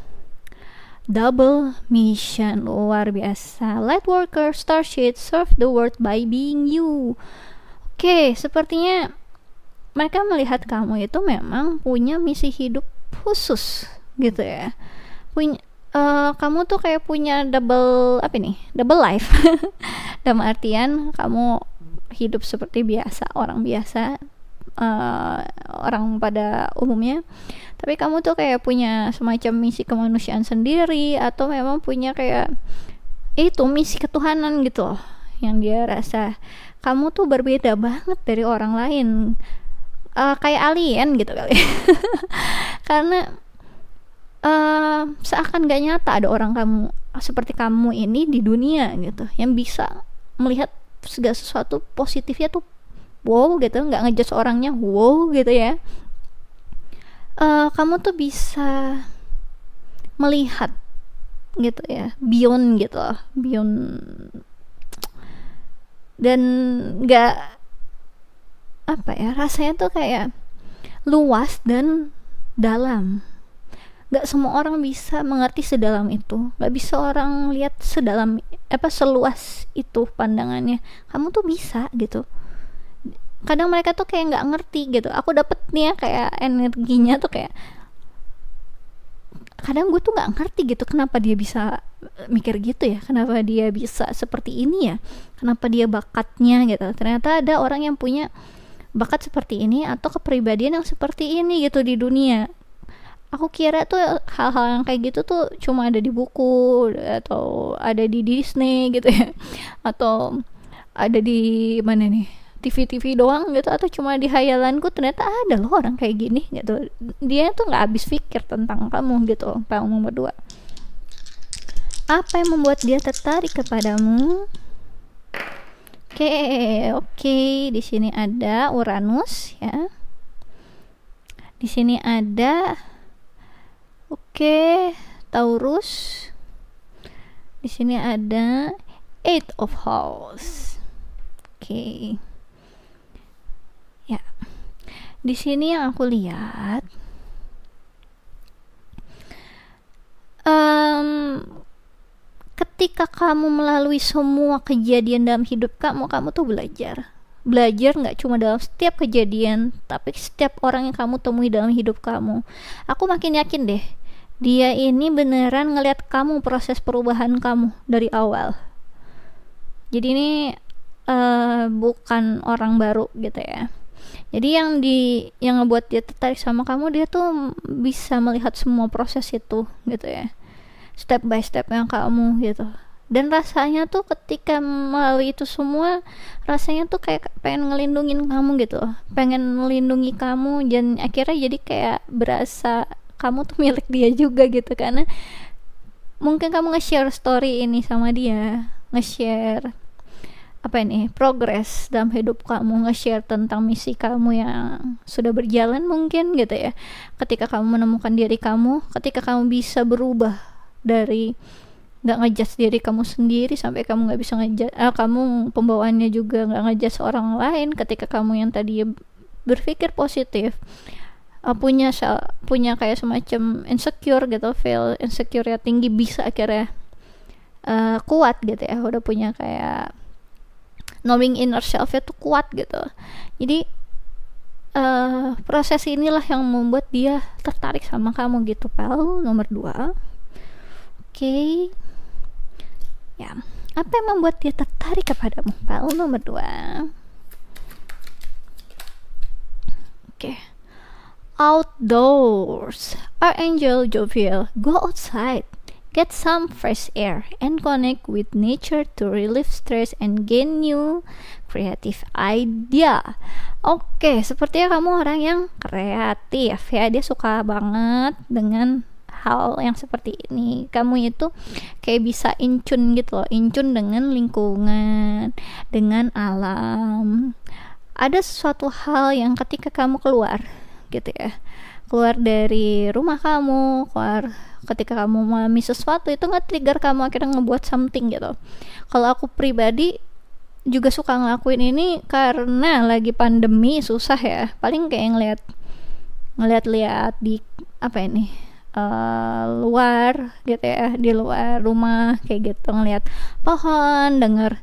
double mission luar biasa light worker starship serve the world by being you oke sepertinya mereka melihat kamu itu memang punya misi hidup khusus gitu ya punya uh, kamu tuh kayak punya double apa nih double life dalam artian kamu hidup seperti biasa orang biasa uh, orang pada umumnya tapi kamu tuh kayak punya semacam misi kemanusiaan sendiri atau memang punya kayak itu misi ketuhanan gitu loh yang dia rasa kamu tuh berbeda banget dari orang lain uh, kayak alien gitu kali karena uh, seakan gak nyata ada orang kamu seperti kamu ini di dunia gitu yang bisa melihat segala sesuatu positifnya tuh wow gitu nggak ngejat orangnya wow gitu ya uh, kamu tuh bisa melihat gitu ya beyond gitu beyond dan nggak apa ya rasanya tuh kayak luas dan dalam Gak semua orang bisa mengerti sedalam itu Gak bisa orang lihat sedalam apa seluas itu pandangannya kamu tuh bisa gitu kadang mereka tuh kayak nggak ngerti gitu aku dapetnya kayak energinya tuh kayak kadang gue tuh nggak ngerti gitu kenapa dia bisa eh, mikir gitu ya kenapa dia bisa seperti ini ya kenapa dia bakatnya gitu ternyata ada orang yang punya bakat seperti ini atau kepribadian yang seperti ini gitu di dunia aku kira tuh hal-hal yang kayak gitu tuh cuma ada di buku atau ada di Disney gitu ya atau ada di mana nih TV-TV doang gitu atau cuma di hayalanku ternyata ada loh orang kayak gini gitu dia tuh nggak habis pikir tentang kamu gitu kamu berdua apa yang membuat dia tertarik kepadamu Oke, okay, oke. Okay. Di sini ada Uranus ya. Di sini ada Oke, okay, Taurus. Di sini ada Eight of House. Oke. Okay. Ya. Di sini yang aku lihat ketika kamu melalui semua kejadian dalam hidup kamu kamu tuh belajar belajar nggak cuma dalam setiap kejadian tapi setiap orang yang kamu temui dalam hidup kamu aku makin yakin deh dia ini beneran ngelihat kamu proses perubahan kamu dari awal jadi ini uh, bukan orang baru gitu ya jadi yang di yang ngebuat dia tertarik sama kamu dia tuh bisa melihat semua proses itu gitu ya step by step yang kamu gitu dan rasanya tuh ketika melalui itu semua rasanya tuh kayak pengen ngelindungin kamu gitu pengen melindungi kamu dan akhirnya jadi kayak berasa kamu tuh milik dia juga gitu karena mungkin kamu nge-share story ini sama dia nge-share apa ini progres dalam hidup kamu nge-share tentang misi kamu yang sudah berjalan mungkin gitu ya ketika kamu menemukan diri kamu ketika kamu bisa berubah dari nggak ngejudge diri kamu sendiri sampai kamu nggak bisa ngejudge ah, kamu pembawaannya juga nggak ngejudge orang lain ketika kamu yang tadi berpikir positif uh, punya punya kayak semacam insecure gitu feel insecure ya tinggi bisa akhirnya uh, kuat gitu ya udah punya kayak knowing inner selfnya tuh kuat gitu jadi uh, proses inilah yang membuat dia tertarik sama kamu gitu pel nomor dua oke okay. Ya, apa yang membuat dia tertarik kepadamu? Paul nomor dua. Oke. Okay. Outdoors. angel Jovial, go outside. Get some fresh air and connect with nature to relieve stress and gain new creative idea. Oke, okay, sepertinya kamu orang yang kreatif ya. Dia suka banget dengan hal yang seperti ini kamu itu kayak bisa incun gitu loh incun dengan lingkungan dengan alam ada sesuatu hal yang ketika kamu keluar gitu ya keluar dari rumah kamu keluar ketika kamu mengalami sesuatu itu nggak trigger kamu akhirnya ngebuat something gitu kalau aku pribadi juga suka ngelakuin ini karena lagi pandemi susah ya paling kayak ngeliat ngeliat-liat di apa ini uh, luar gitu ya di luar rumah kayak gitu ngeliat pohon denger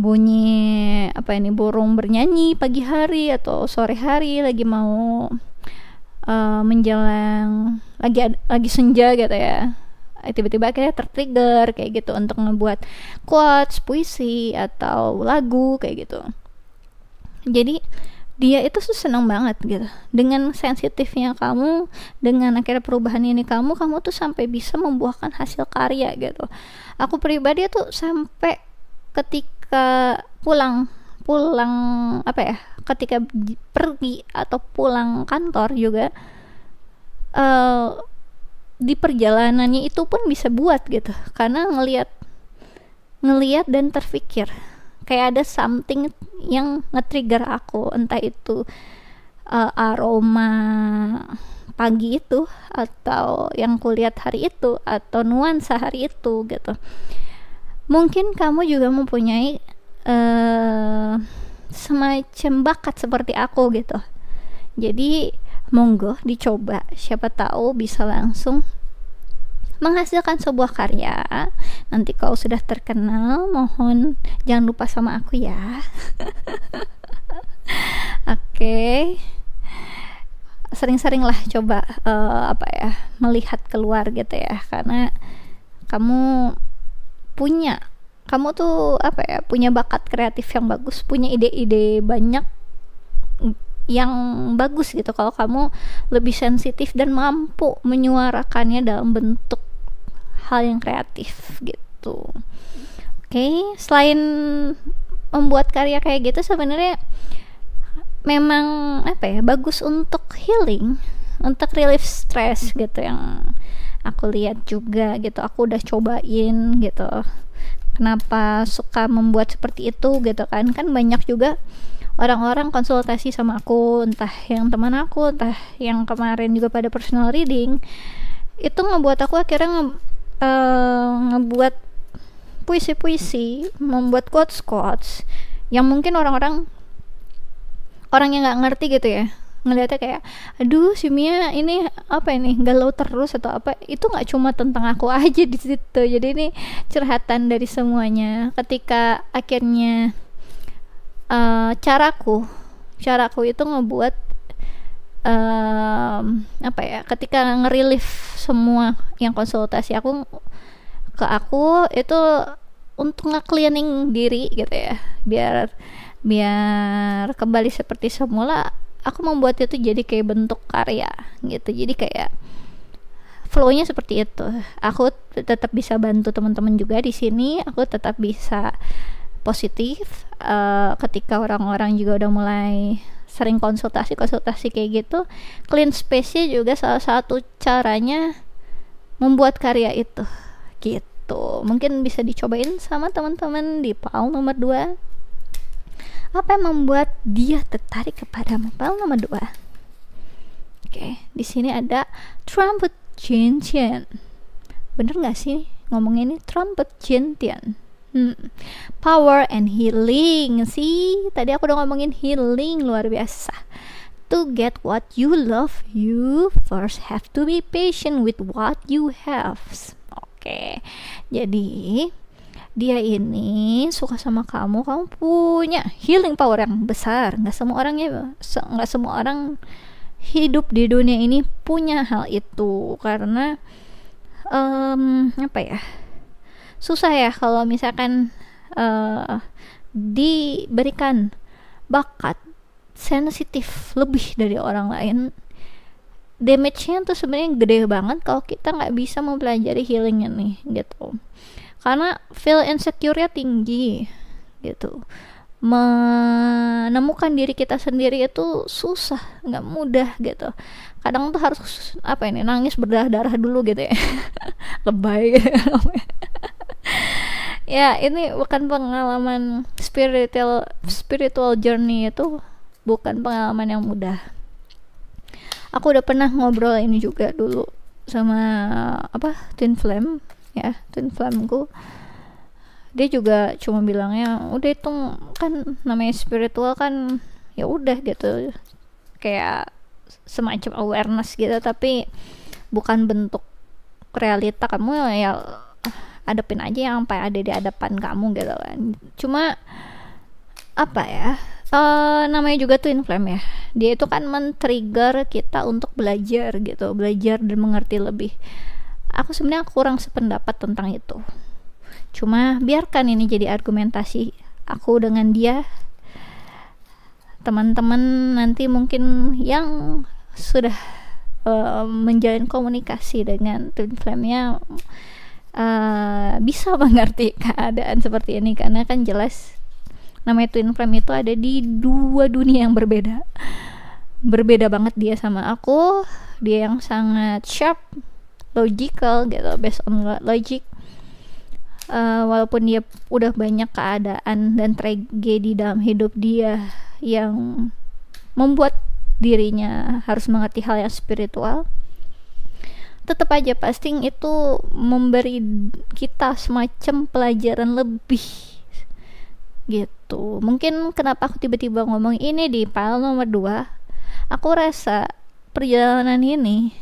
bunyi apa ini burung bernyanyi pagi hari atau sore hari lagi mau uh, menjelang lagi lagi senja gitu ya eh, tiba-tiba kayak tertrigger kayak gitu untuk ngebuat quotes puisi atau lagu kayak gitu jadi dia itu tuh seneng banget gitu dengan sensitifnya kamu dengan akhirnya perubahan ini kamu kamu tuh sampai bisa membuahkan hasil karya gitu aku pribadi tuh sampai ketika pulang pulang apa ya ketika pergi atau pulang kantor juga uh, di perjalanannya itu pun bisa buat gitu karena ngelihat ngelihat dan terpikir kayak ada something yang nge-trigger aku entah itu uh, aroma pagi itu atau yang kulihat hari itu atau nuansa hari itu gitu mungkin kamu juga mempunyai uh, semacam bakat seperti aku gitu jadi monggo dicoba siapa tahu bisa langsung menghasilkan sebuah karya. Nanti kalau sudah terkenal, mohon jangan lupa sama aku ya. Oke. okay sering lah coba uh, apa ya melihat keluar gitu ya karena kamu punya kamu tuh apa ya punya bakat kreatif yang bagus punya ide-ide banyak yang bagus gitu kalau kamu lebih sensitif dan mampu menyuarakannya dalam bentuk hal yang kreatif gitu oke okay. selain membuat karya kayak gitu sebenarnya memang apa ya bagus untuk healing untuk relief stress gitu yang aku lihat juga gitu aku udah cobain gitu kenapa suka membuat seperti itu gitu kan kan banyak juga orang-orang konsultasi sama aku entah yang teman aku entah yang kemarin juga pada personal reading itu membuat aku akhirnya uh, ngebuat puisi-puisi, membuat quotes-quotes yang mungkin orang-orang orang yang nggak ngerti gitu ya ngelihatnya kayak aduh si Mia ini apa ini galau terus atau apa itu nggak cuma tentang aku aja di situ jadi ini curhatan dari semuanya ketika akhirnya uh, caraku caraku itu ngebuat um, apa ya ketika ngerilis semua yang konsultasi aku ke aku itu untuk nge-cleaning diri gitu ya biar biar kembali seperti semula aku membuat itu jadi kayak bentuk karya gitu jadi kayak flownya seperti itu aku tetap bisa bantu teman-teman juga di sini aku tetap bisa positif uh, ketika orang-orang juga udah mulai sering konsultasi konsultasi kayak gitu clean space juga salah satu caranya membuat karya itu gitu mungkin bisa dicobain sama teman-teman di PAL nomor 2 apa yang membuat dia tertarik kepada PAL nomor 2 oke di sini ada trumpet cincin bener nggak sih ngomongnya ini trumpet cincin Hmm. Power and healing. sih tadi aku udah ngomongin healing luar biasa. To get what you love, you first have to be patient with what you have. Oke. Okay. Jadi, dia ini suka sama kamu, kamu punya healing power yang besar. Nggak semua orang ya, nggak semua orang hidup di dunia ini punya hal itu karena um, apa ya? susah ya kalau misalkan uh, diberikan bakat sensitif lebih dari orang lain damage-nya tuh sebenarnya gede banget kalau kita nggak bisa mempelajari healingnya nih gitu karena feel insecure-nya tinggi gitu menemukan diri kita sendiri itu susah nggak mudah gitu kadang tuh harus apa ini nangis berdarah darah dulu gitu ya lebay gitu ya ini bukan pengalaman spiritual spiritual journey itu bukan pengalaman yang mudah aku udah pernah ngobrol ini juga dulu sama apa twin flame ya twin flameku dia juga cuma bilangnya udah itu kan namanya spiritual kan ya udah gitu kayak semacam awareness gitu tapi bukan bentuk realita kamu ya adepin aja yang apa ada di hadapan kamu gitu kan cuma apa ya uh, namanya juga tuh flame ya dia itu kan men-trigger kita untuk belajar gitu belajar dan mengerti lebih aku sebenarnya kurang sependapat tentang itu cuma biarkan ini jadi argumentasi aku dengan dia teman-teman nanti mungkin yang sudah uh, menjalin komunikasi dengan twin flame-nya uh, bisa mengerti keadaan seperti ini karena kan jelas namanya twin flame itu ada di dua dunia yang berbeda berbeda banget dia sama aku dia yang sangat sharp logical gitu based on logic uh, walaupun dia udah banyak keadaan dan tragedi dalam hidup dia yang membuat dirinya harus mengerti hal yang spiritual tetap aja fasting itu memberi kita semacam pelajaran lebih gitu mungkin kenapa aku tiba-tiba ngomong ini di file nomor 2 aku rasa perjalanan ini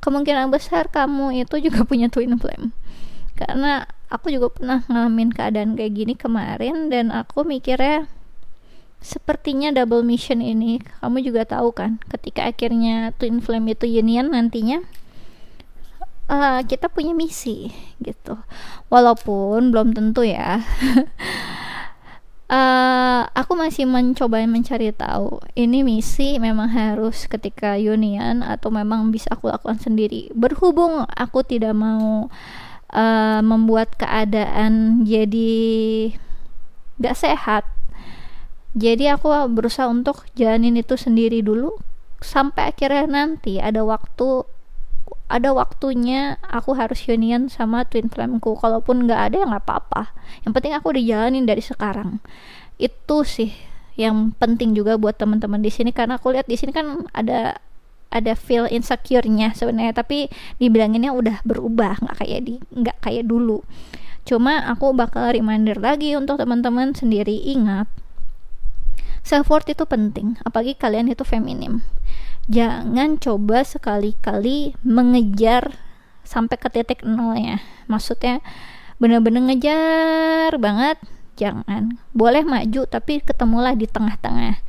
kemungkinan besar kamu itu juga punya twin flame karena aku juga pernah ngalamin keadaan kayak gini kemarin dan aku mikirnya sepertinya double mission ini kamu juga tahu kan ketika akhirnya twin flame itu union nantinya uh, kita punya misi gitu walaupun belum tentu ya uh, aku masih mencoba mencari tahu ini misi memang harus ketika union atau memang bisa aku lakukan sendiri berhubung aku tidak mau uh, membuat keadaan jadi gak sehat jadi aku berusaha untuk jalanin itu sendiri dulu sampai akhirnya nanti ada waktu ada waktunya aku harus union sama twin flame flameku kalaupun nggak ada ya nggak apa-apa yang penting aku udah jalanin dari sekarang itu sih yang penting juga buat teman-teman di sini karena aku lihat di sini kan ada ada feel insecure-nya sebenarnya tapi dibilanginnya udah berubah nggak kayak di nggak kayak dulu cuma aku bakal reminder lagi untuk teman-teman sendiri ingat self worth itu penting apalagi kalian itu feminim jangan coba sekali-kali mengejar sampai ke titik nolnya maksudnya bener-bener ngejar banget jangan boleh maju tapi ketemulah di tengah-tengah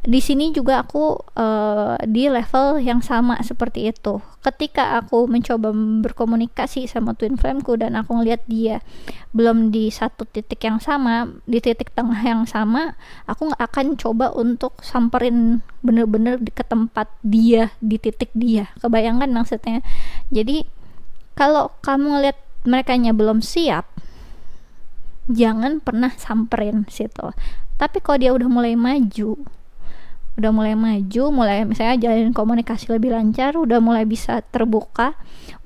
di sini juga aku uh, di level yang sama seperti itu. Ketika aku mencoba berkomunikasi sama twin flameku dan aku ngelihat dia belum di satu titik yang sama, di titik tengah yang sama, aku nggak akan coba untuk samperin bener-bener ke tempat dia di titik dia. Kebayangkan maksudnya. Jadi kalau kamu ngelihat mereka belum siap, jangan pernah samperin situ. Tapi kalau dia udah mulai maju, udah mulai maju mulai misalnya jalin komunikasi lebih lancar udah mulai bisa terbuka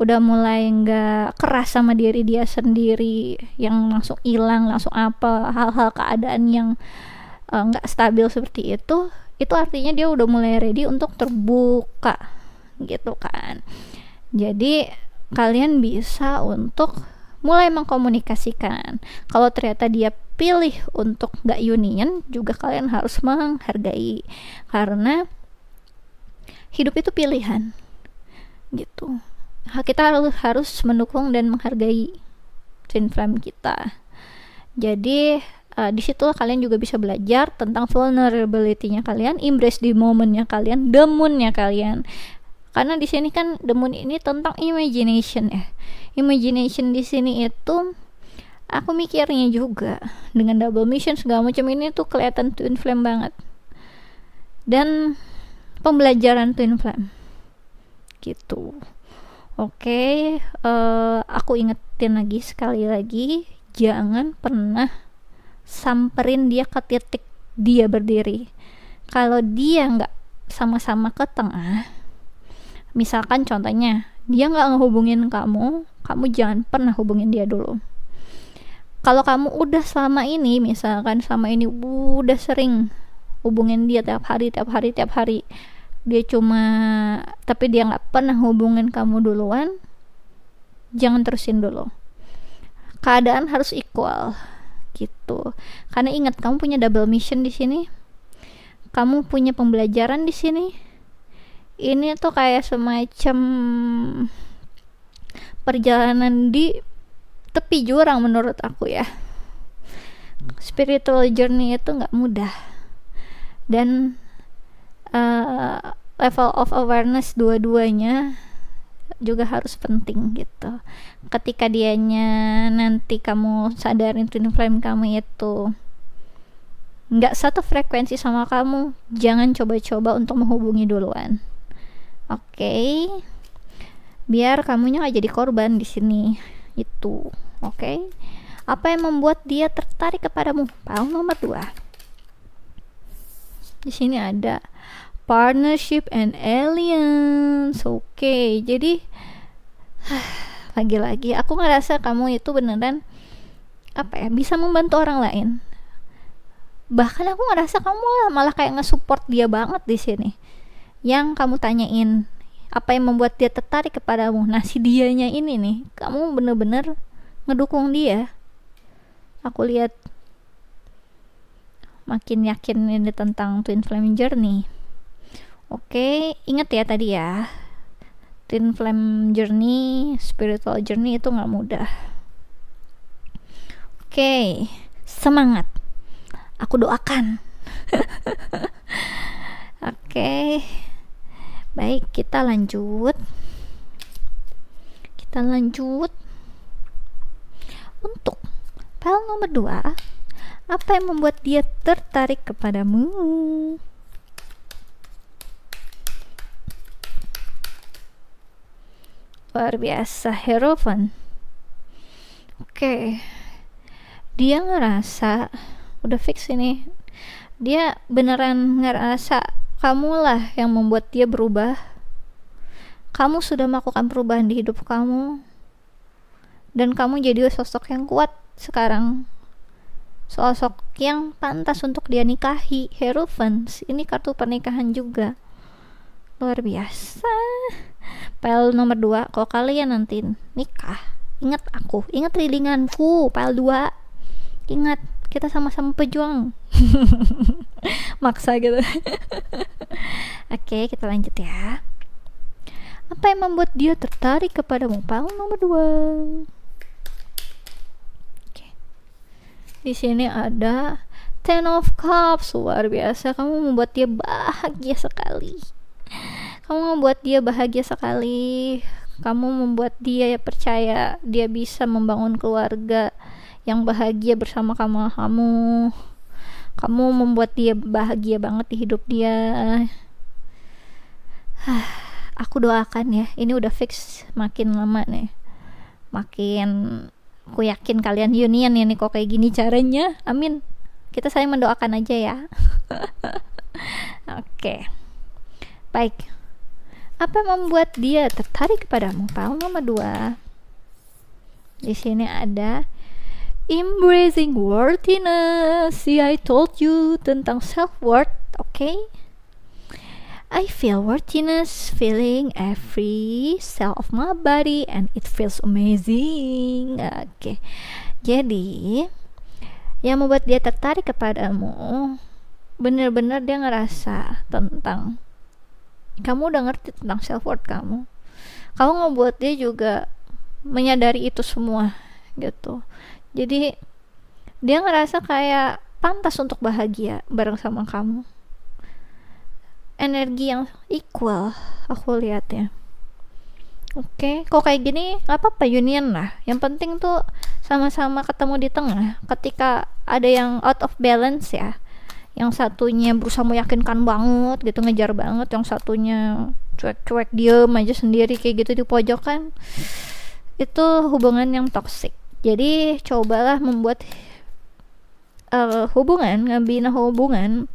udah mulai nggak keras sama diri dia sendiri yang langsung hilang langsung apa hal-hal keadaan yang eh, nggak uh, stabil seperti itu itu artinya dia udah mulai ready untuk terbuka gitu kan jadi kalian bisa untuk mulai mengkomunikasikan. Kalau ternyata dia pilih untuk nggak union, juga kalian harus menghargai karena hidup itu pilihan gitu. Kita harus mendukung dan menghargai frame kita. Jadi uh, di situ kalian juga bisa belajar tentang vulnerability-nya kalian, embrace di momennya kalian, demunnya kalian karena di sini kan the moon ini tentang imagination ya imagination di sini itu aku mikirnya juga dengan double mission segala macam ini tuh kelihatan twin flame banget dan pembelajaran twin flame gitu oke okay, uh, eh, aku ingetin lagi sekali lagi jangan pernah samperin dia ke titik dia berdiri kalau dia nggak sama-sama ke tengah Misalkan contohnya, dia nggak ngehubungin kamu, kamu jangan pernah hubungin dia dulu. Kalau kamu udah selama ini, misalkan selama ini udah sering hubungin dia tiap hari, tiap hari, tiap hari, dia cuma tapi dia nggak pernah hubungin kamu duluan, jangan terusin dulu. Keadaan harus equal gitu. Karena ingat kamu punya double mission di sini. Kamu punya pembelajaran di sini ini tuh kayak semacam perjalanan di tepi jurang menurut aku ya spiritual journey itu nggak mudah dan uh, level of awareness dua-duanya juga harus penting gitu ketika dianya nanti kamu sadarin twin flame kamu itu nggak satu frekuensi sama kamu jangan coba-coba untuk menghubungi duluan Oke. Okay. Biar kamunya nggak jadi korban di sini. Itu. Oke. Okay. Apa yang membuat dia tertarik kepadamu? Paham nomor 2. Di sini ada partnership and aliens. Oke, okay. jadi lagi-lagi aku ngerasa kamu itu beneran apa ya bisa membantu orang lain bahkan aku ngerasa kamu malah kayak nge-support dia banget di sini yang kamu tanyain apa yang membuat dia tertarik kepadamu nah si dianya ini nih kamu bener-bener ngedukung dia aku lihat makin yakin ini tentang twin flame journey oke inget ya tadi ya twin flame journey spiritual journey itu nggak mudah oke semangat aku doakan oke okay baik kita lanjut kita lanjut untuk file nomor 2 apa yang membuat dia tertarik kepadamu luar biasa Heroven oke dia ngerasa udah fix ini dia beneran ngerasa kamulah yang membuat dia berubah kamu sudah melakukan perubahan di hidup kamu dan kamu jadi sosok yang kuat sekarang sosok yang pantas untuk dia nikahi Herufens. ini kartu pernikahan juga luar biasa Pel nomor 2 kalau kalian nanti nikah ingat aku ingat rilinganku pel 2 ingat kita sama-sama pejuang maksa gitu oke kita lanjut ya apa yang membuat dia tertarik kepada mumpang nomor dua? oke di sini ada ten of cups luar biasa kamu membuat dia bahagia sekali kamu membuat dia bahagia sekali kamu membuat dia ya percaya dia bisa membangun keluarga yang bahagia bersama kamu kamu kamu membuat dia bahagia banget di hidup dia aku doakan ya ini udah fix makin lama nih makin aku yakin kalian union ya nih kok kayak gini caranya amin kita saling mendoakan aja ya oke okay. baik apa yang membuat dia tertarik kepadamu? Paham nomor dua. Di sini ada embracing worthiness. See, I told you tentang self-worth, okay? I feel worthiness feeling every cell of my body and it feels amazing. Oke. Okay. Jadi, yang membuat dia tertarik kepadamu benar-benar dia ngerasa tentang kamu udah ngerti tentang self worth kamu kamu ngebuat dia juga menyadari itu semua gitu jadi dia ngerasa kayak pantas untuk bahagia bareng sama kamu energi yang equal aku lihatnya oke okay. kok kayak gini nggak apa-apa union lah yang penting tuh sama-sama ketemu di tengah ketika ada yang out of balance ya yang satunya berusaha meyakinkan banget gitu ngejar banget yang satunya cuek-cuek diem aja sendiri kayak gitu di pojokan itu hubungan yang toxic jadi cobalah membuat uh, hubungan ngebina hubungan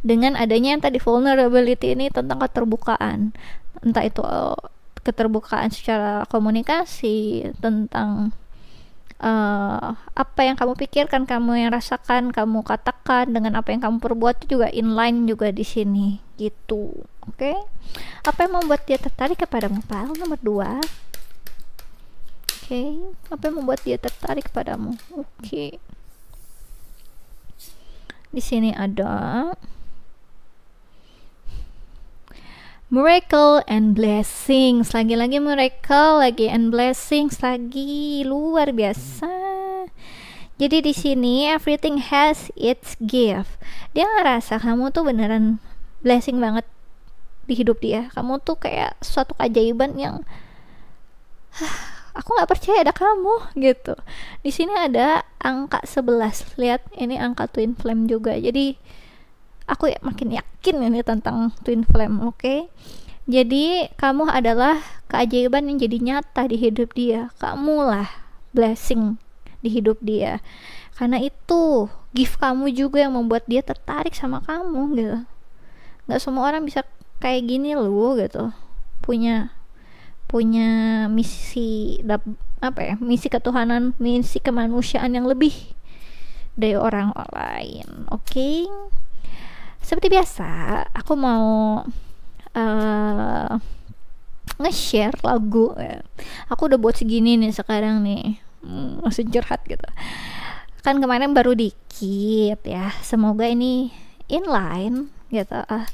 dengan adanya yang tadi vulnerability ini tentang keterbukaan entah itu uh, keterbukaan secara komunikasi tentang uh, apa yang kamu pikirkan, kamu yang rasakan, kamu katakan dengan apa yang kamu perbuat itu juga inline juga di sini gitu. Oke. Okay? Apa yang membuat dia tertarik kepadamu? Pile nomor dua? okay. apa yang membuat dia tertarik padamu oke okay. di sini ada miracle and blessings lagi-lagi miracle lagi and blessings lagi luar biasa jadi di sini everything has its gift dia ngerasa kamu tuh beneran blessing banget di hidup dia kamu tuh kayak suatu keajaiban yang ah, aku nggak percaya ada kamu gitu di sini ada angka 11 lihat ini angka twin flame juga jadi aku ya makin yakin ini tentang twin flame oke okay? jadi kamu adalah keajaiban yang jadi nyata di hidup dia kamulah blessing di hidup dia karena itu gift kamu juga yang membuat dia tertarik sama kamu gitu nggak semua orang bisa kayak gini loh gitu punya punya misi dap apa ya misi ketuhanan misi kemanusiaan yang lebih dari orang lain oke okay? seperti biasa aku mau uh, nge-share lagu ya. aku udah buat segini nih sekarang nih hmm, curhat gitu kan kemarin baru dikit ya semoga ini inline gitu uh,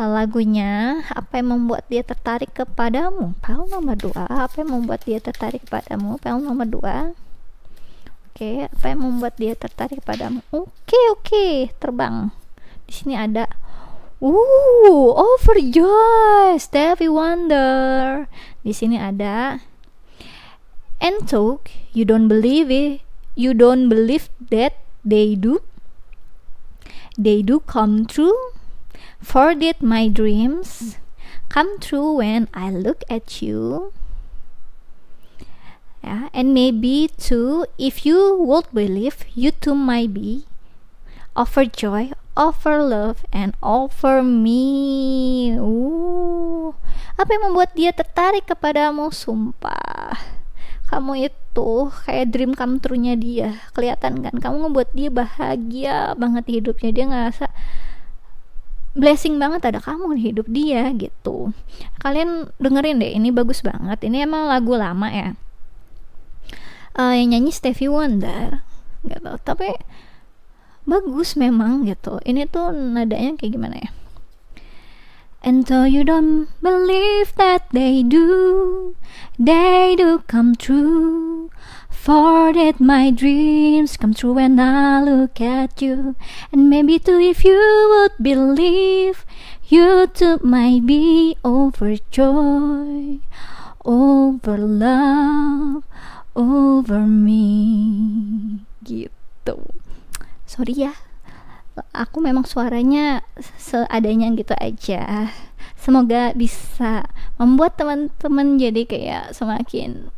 lagunya apa yang membuat dia tertarik kepadamu file nomor 2 apa yang membuat dia tertarik kepadamu file nomor 2 oke okay, apa yang membuat dia tertarik kepadamu oke okay, oke okay, terbang di sini ada uh overjoy Stevie Wonder di sini ada and talk you don't believe it you don't believe that they do they do come true For did my dreams come true when I look at you? Yeah, and maybe too, if you would believe, you too might be offer joy, offer love, and offer me. Ooh. Apa yang membuat dia tertarik kepadamu? Sumpah, kamu itu kayak dream come true-nya dia. Kelihatan kan? Kamu membuat dia bahagia banget hidupnya. Dia ngerasa blessing banget ada kamu di hidup dia gitu kalian dengerin deh ini bagus banget ini emang lagu lama ya uh, yang nyanyi Stevie Wonder gitu tapi bagus memang gitu ini tuh nadanya kayak gimana ya And though you don't believe that they do, they do come true. For that my dreams come true when I look at you And maybe too if you would believe You too might be overjoyed Over love Over me Gitu Sorry ya Aku memang suaranya seadanya gitu aja Semoga bisa membuat teman-teman jadi kayak semakin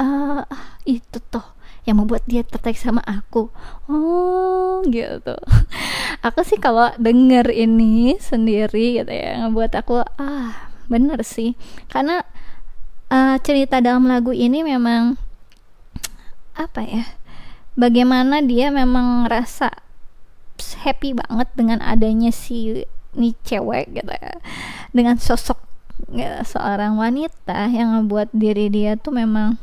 uh, itu toh yang membuat dia tertarik sama aku oh gitu aku sih kalau denger ini sendiri gitu ya ngebuat aku ah bener sih karena uh, cerita dalam lagu ini memang apa ya bagaimana dia memang ngerasa happy banget dengan adanya si nih cewek gitu ya dengan sosok gitu, seorang wanita yang ngebuat diri dia tuh memang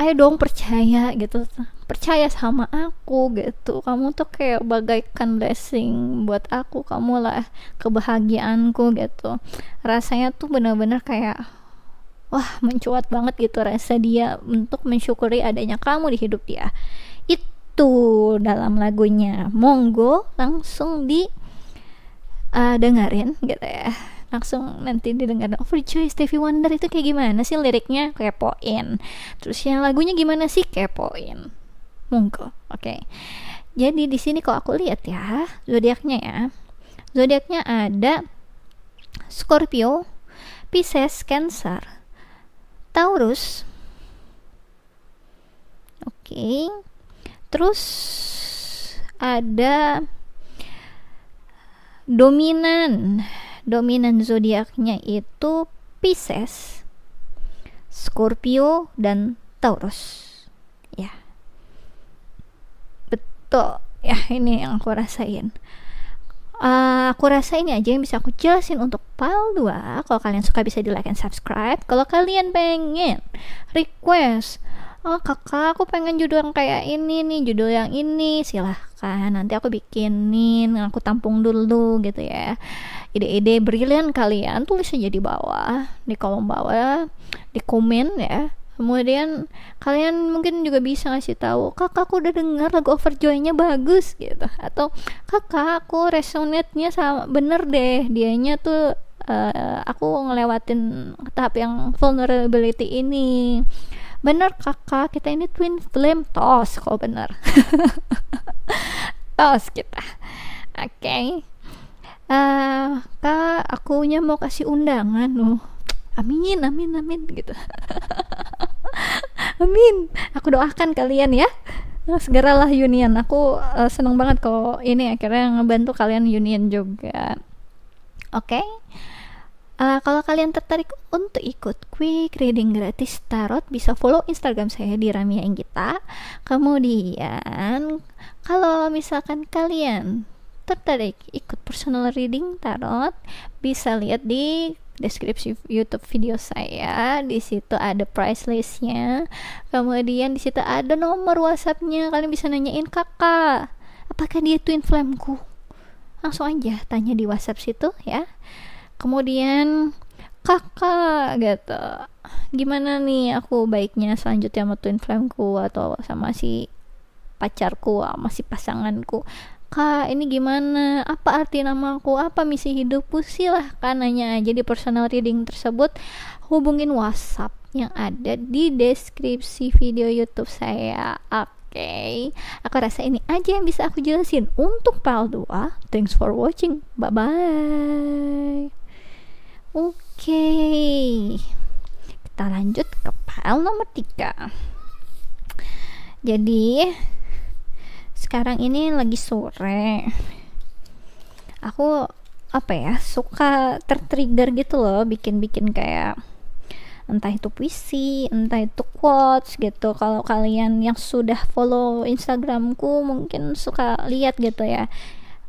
ayo dong percaya gitu percaya sama aku gitu kamu tuh kayak bagaikan blessing buat aku kamu lah kebahagiaanku gitu rasanya tuh bener-bener kayak wah mencuat banget gitu rasa dia untuk mensyukuri adanya kamu di hidup dia itu dalam lagunya monggo langsung di uh, dengerin gitu ya langsung nanti didengar Overjoy oh, Stevie Wonder itu kayak gimana sih liriknya kepoin terus yang lagunya gimana sih kepoin mungkin oke okay. jadi di sini kalau aku lihat ya zodiaknya ya zodiaknya ada Scorpio Pisces Cancer Taurus oke okay. terus ada dominan dominan zodiaknya itu Pisces, Scorpio dan Taurus. Ya. Betul. Ya, ini yang aku rasain. Uh, aku rasa ini aja yang bisa aku jelasin untuk PAL 2 kalau kalian suka bisa di like and subscribe kalau kalian pengen request oh kakak aku pengen judul yang kayak ini nih judul yang ini silahkan nanti aku bikinin aku tampung dulu gitu ya ide-ide brilian kalian tulis aja di bawah di kolom bawah di komen ya kemudian kalian mungkin juga bisa ngasih tahu kakak aku udah dengar lagu overjoynya bagus gitu atau kakak aku resonate-nya sama bener deh dianya tuh uh, aku ngelewatin tahap yang vulnerability ini bener kakak kita ini twin flame tos kok bener tos kita oke okay. uh, eh, kak nya mau kasih undangan loh amin amin amin gitu amin aku doakan kalian ya segeralah union aku uh, seneng banget kok ini akhirnya ngebantu kalian union juga oke okay? Uh, kalau kalian tertarik untuk ikut quick reading gratis tarot, bisa follow Instagram saya di Ramia Enggita. Kemudian, kalau misalkan kalian tertarik ikut personal reading tarot, bisa lihat di deskripsi YouTube video saya. Di situ ada price listnya. Kemudian di situ ada nomor WhatsAppnya. Kalian bisa nanyain kakak, apakah dia twin flameku? Langsung aja tanya di WhatsApp situ ya kemudian kakak gitu gimana nih aku baiknya selanjutnya sama twin ku atau sama si pacarku sama si pasanganku kak ini gimana apa arti namaku apa misi hidupku silahkan nanya aja di personal reading tersebut hubungin whatsapp yang ada di deskripsi video youtube saya oke okay. aku rasa ini aja yang bisa aku jelasin untuk PAL 2 thanks for watching bye bye Oke, kita lanjut ke file nomor tiga. Jadi, sekarang ini lagi sore. Aku apa ya, suka tertrigger gitu loh bikin-bikin kayak entah itu puisi, entah itu quotes gitu. Kalau kalian yang sudah follow Instagramku mungkin suka lihat gitu ya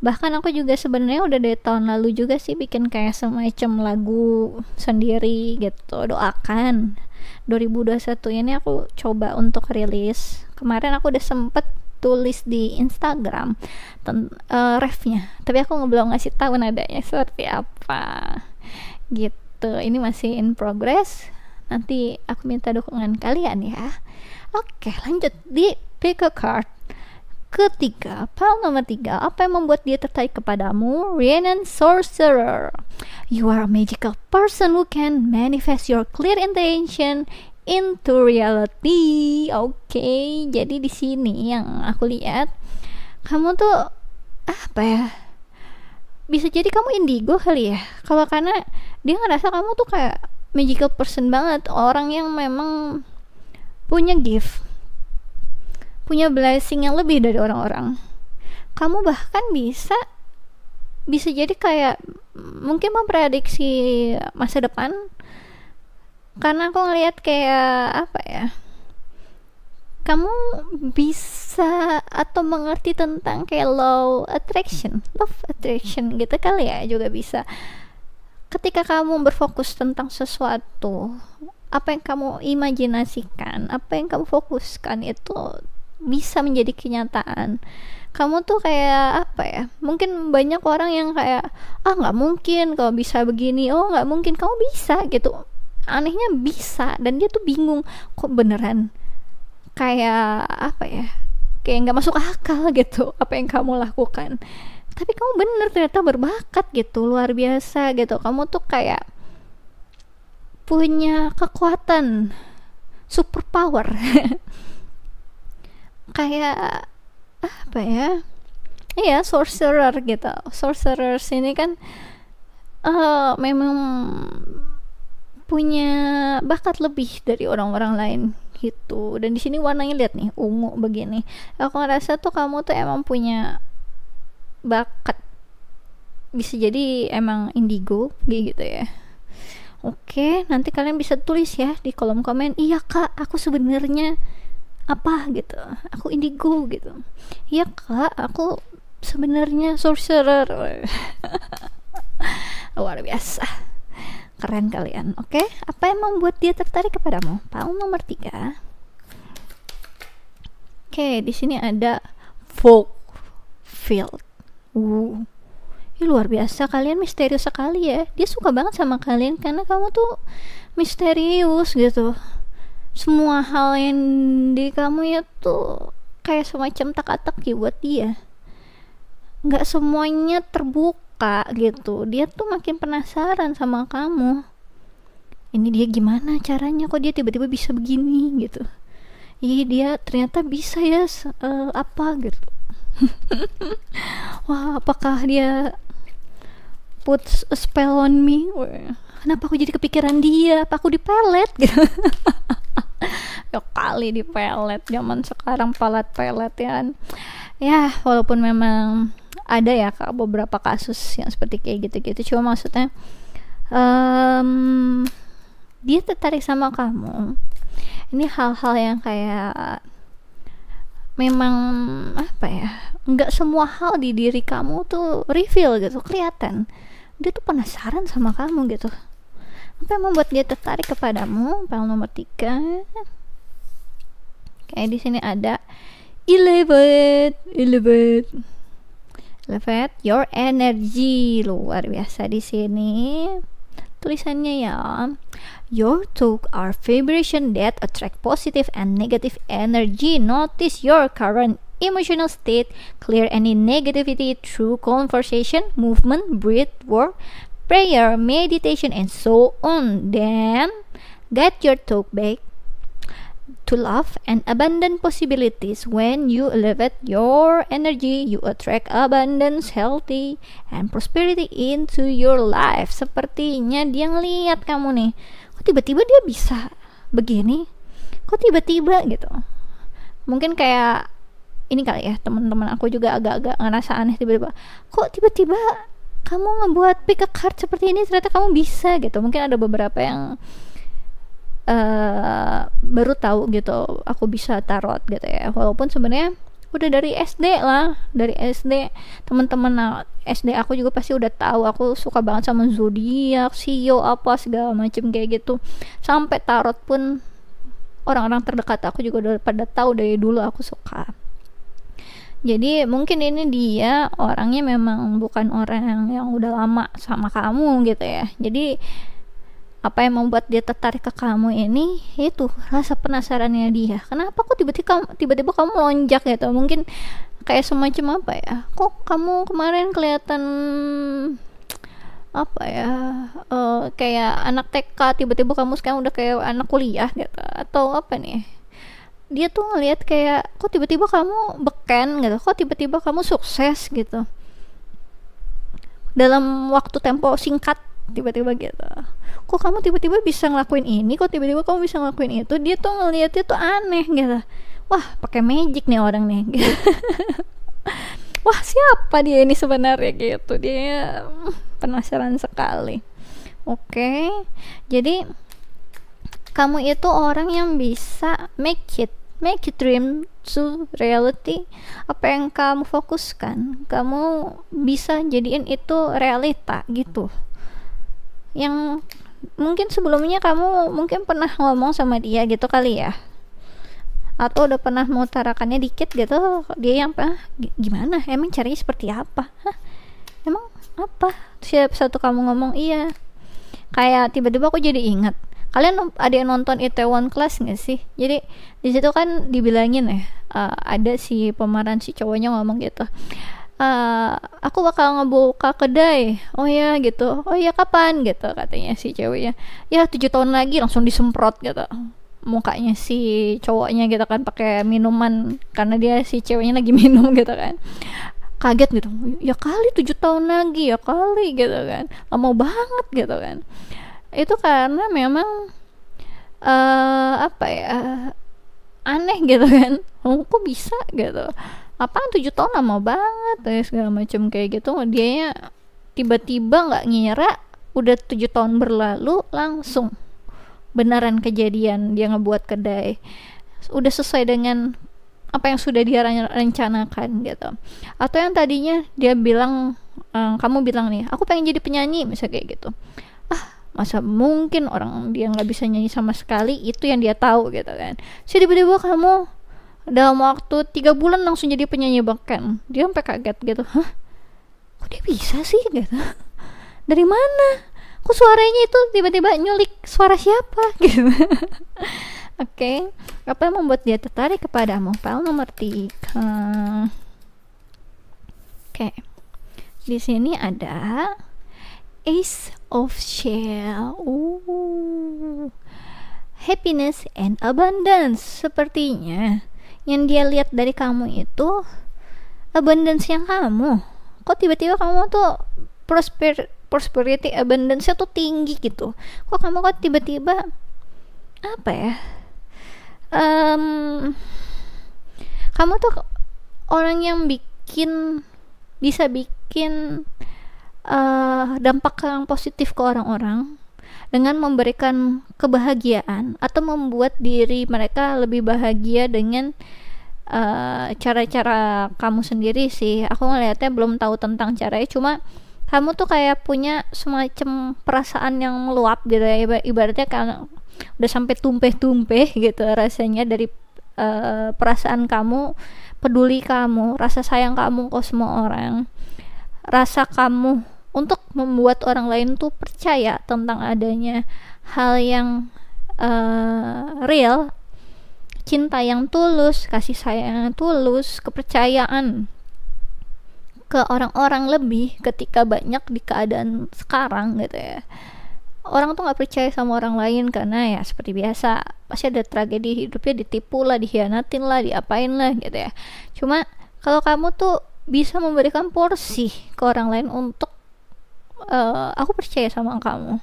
bahkan aku juga sebenarnya udah dari tahun lalu juga sih bikin kayak semacam lagu sendiri gitu doakan 2021 ini aku coba untuk rilis kemarin aku udah sempet tulis di Instagram ten, uh, eh, refnya tapi aku belum ngasih tahu nadanya seperti apa gitu ini masih in progress nanti aku minta dukungan kalian ya oke lanjut di pick a card ketiga, pal nomor tiga, apa yang membuat dia tertarik kepadamu? Rhiannon Sorcerer. You are a magical person who can manifest your clear intention into reality. Oke, okay, jadi di sini yang aku lihat kamu tuh apa ya? Bisa jadi kamu indigo kali ya. Kalau karena dia ngerasa kamu tuh kayak magical person banget, orang yang memang punya gift punya blessing yang lebih dari orang-orang kamu bahkan bisa bisa jadi kayak mungkin memprediksi masa depan karena aku ngelihat kayak apa ya kamu bisa atau mengerti tentang kayak law attraction, love attraction gitu kali ya juga bisa. Ketika kamu berfokus tentang sesuatu, apa yang kamu imajinasikan, apa yang kamu fokuskan itu bisa menjadi kenyataan kamu tuh kayak apa ya mungkin banyak orang yang kayak ah nggak mungkin kalau bisa begini oh nggak mungkin kamu bisa gitu anehnya bisa dan dia tuh bingung kok beneran kayak apa ya kayak nggak masuk akal gitu apa yang kamu lakukan tapi kamu bener ternyata berbakat gitu luar biasa gitu kamu tuh kayak punya kekuatan super power. kayak apa ya iya sorcerer gitu sorcerer sini kan uh, memang punya bakat lebih dari orang-orang lain gitu dan di sini warnanya lihat nih ungu begini aku ngerasa tuh kamu tuh emang punya bakat bisa jadi emang indigo gitu ya oke nanti kalian bisa tulis ya di kolom komen iya kak aku sebenarnya apa gitu aku indigo gitu ya kak aku sebenarnya sorcerer luar biasa keren kalian oke okay? apa yang membuat dia tertarik kepadamu paung nomor tiga oke okay, di sini ada folk field uh ini luar biasa kalian misterius sekali ya dia suka banget sama kalian karena kamu tuh misterius gitu semua hal yang di kamu ya tuh kayak semacam teka-teki buat dia nggak semuanya terbuka gitu dia tuh makin penasaran sama kamu ini dia gimana caranya kok dia tiba-tiba bisa begini gitu iya dia ternyata bisa ya uh, apa gitu wah apakah dia put spell on me kenapa aku jadi kepikiran dia apa aku dipelet gitu ya kali di pelet zaman sekarang pelet pelet ya kan. ya walaupun memang ada ya kak beberapa kasus yang seperti kayak gitu-gitu cuma maksudnya um, dia tertarik sama kamu ini hal-hal yang kayak memang apa ya nggak semua hal di diri kamu tuh reveal gitu kelihatan dia tuh penasaran sama kamu gitu apa yang membuat dia tertarik kepadamu? pel nomor tiga Oke, eh, di sini ada elevate, elevate. Elevate your energy luar biasa di sini. Tulisannya ya. Your talk are vibration that attract positive and negative energy. Notice your current emotional state, clear any negativity through conversation, movement, breath work, prayer, meditation, and so on. Then, get your talk back to love and abundant possibilities. When you elevate your energy, you attract abundance, healthy, and prosperity into your life. Sepertinya dia ngeliat kamu nih. Kok tiba-tiba dia bisa begini? Kok tiba-tiba gitu? Mungkin kayak ini kali ya teman-teman aku juga agak-agak ngerasa aneh tiba-tiba kok tiba-tiba kamu ngebuat pick a card seperti ini ternyata kamu bisa gitu mungkin ada beberapa yang uh, baru tahu gitu aku bisa tarot gitu ya walaupun sebenarnya udah dari SD lah dari SD teman-teman nah, SD aku juga pasti udah tahu aku suka banget sama zodiak sio apa segala macem kayak gitu sampai tarot pun orang-orang terdekat aku juga udah pada tahu dari dulu aku suka jadi mungkin ini dia orangnya memang bukan orang yang udah lama sama kamu gitu ya jadi apa yang membuat dia tertarik ke kamu ini itu rasa penasarannya dia kenapa kok tiba-tiba tiba-tiba kamu lonjak gitu mungkin kayak semacam apa ya kok kamu kemarin kelihatan apa ya uh, kayak anak TK tiba-tiba kamu sekarang udah kayak anak kuliah gitu atau apa nih dia tuh ngelihat kayak kok tiba-tiba kamu beken gitu kok tiba-tiba kamu sukses gitu dalam waktu tempo singkat tiba-tiba gitu kok kamu tiba-tiba bisa ngelakuin ini kok tiba-tiba kamu bisa ngelakuin itu dia tuh ngeliatnya tuh aneh gitu wah pakai magic nih orang nih wah siapa dia ini sebenarnya gitu dia hmm, penasaran sekali oke jadi kamu itu orang yang bisa make it make your dream to reality apa yang kamu fokuskan kamu bisa jadiin itu realita gitu yang mungkin sebelumnya kamu mungkin pernah ngomong sama dia gitu kali ya atau udah pernah mengutarakannya dikit gitu dia yang pernah gimana emang cari seperti apa Hah? emang apa siap satu kamu ngomong iya kayak tiba-tiba aku jadi ingat kalian ada yang nonton One Class nggak sih jadi di situ kan dibilangin ya uh, ada si pemeran si cowoknya ngomong gitu uh, aku bakal ngebuka kedai oh ya gitu oh ya kapan gitu katanya si ceweknya ya tujuh tahun lagi langsung disemprot gitu mukanya si cowoknya gitu kan pakai minuman karena dia si ceweknya lagi minum gitu kan kaget gitu ya kali tujuh tahun lagi ya kali gitu kan lama banget gitu kan itu karena memang uh, apa ya aneh gitu kan oh, kok bisa gitu apa tujuh tahun lama banget eh, segala macam kayak gitu dia tiba-tiba nggak ngira udah tujuh tahun berlalu langsung beneran kejadian dia ngebuat kedai udah sesuai dengan apa yang sudah dia rencanakan gitu atau yang tadinya dia bilang ehm, kamu bilang nih aku pengen jadi penyanyi misalnya kayak gitu ah masa mungkin orang dia nggak bisa nyanyi sama sekali itu yang dia tahu gitu kan sih tiba-tiba kamu dalam waktu tiga bulan langsung jadi penyanyi beken hmm, dia sampai kaget gitu hah kok dia bisa sih gitu dari mana kok suaranya itu tiba-tiba nyulik suara siapa gitu oke okay. apa yang membuat dia tertarik kepada Amopel nomor tiga oke okay. di sini ada Ace of Shell uh happiness and abundance sepertinya yang dia lihat dari kamu itu abundance yang kamu kok tiba-tiba kamu tuh prosper prosperity abundance tuh tinggi gitu kok kamu kok tiba-tiba apa ya um, kamu tuh orang yang bikin bisa bikin uh, dampak yang positif ke orang-orang dengan memberikan kebahagiaan atau membuat diri mereka lebih bahagia dengan eh, cara-cara uh, kamu sendiri sih. Aku ngelihatnya belum tahu tentang caranya, cuma kamu tuh kayak punya semacam perasaan yang meluap gitu ya ibaratnya kan udah sampai tumpeh-tumpeh gitu rasanya dari uh, perasaan kamu peduli kamu rasa sayang kamu ke semua orang rasa kamu untuk membuat orang lain tuh percaya tentang adanya hal yang uh, real cinta yang tulus kasih sayang yang tulus kepercayaan ke orang-orang lebih ketika banyak di keadaan sekarang gitu ya orang tuh nggak percaya sama orang lain karena ya seperti biasa pasti ada tragedi hidupnya ditipu lah dikhianatin lah diapain lah gitu ya cuma kalau kamu tuh bisa memberikan porsi ke orang lain untuk Eh, aku percaya sama kamu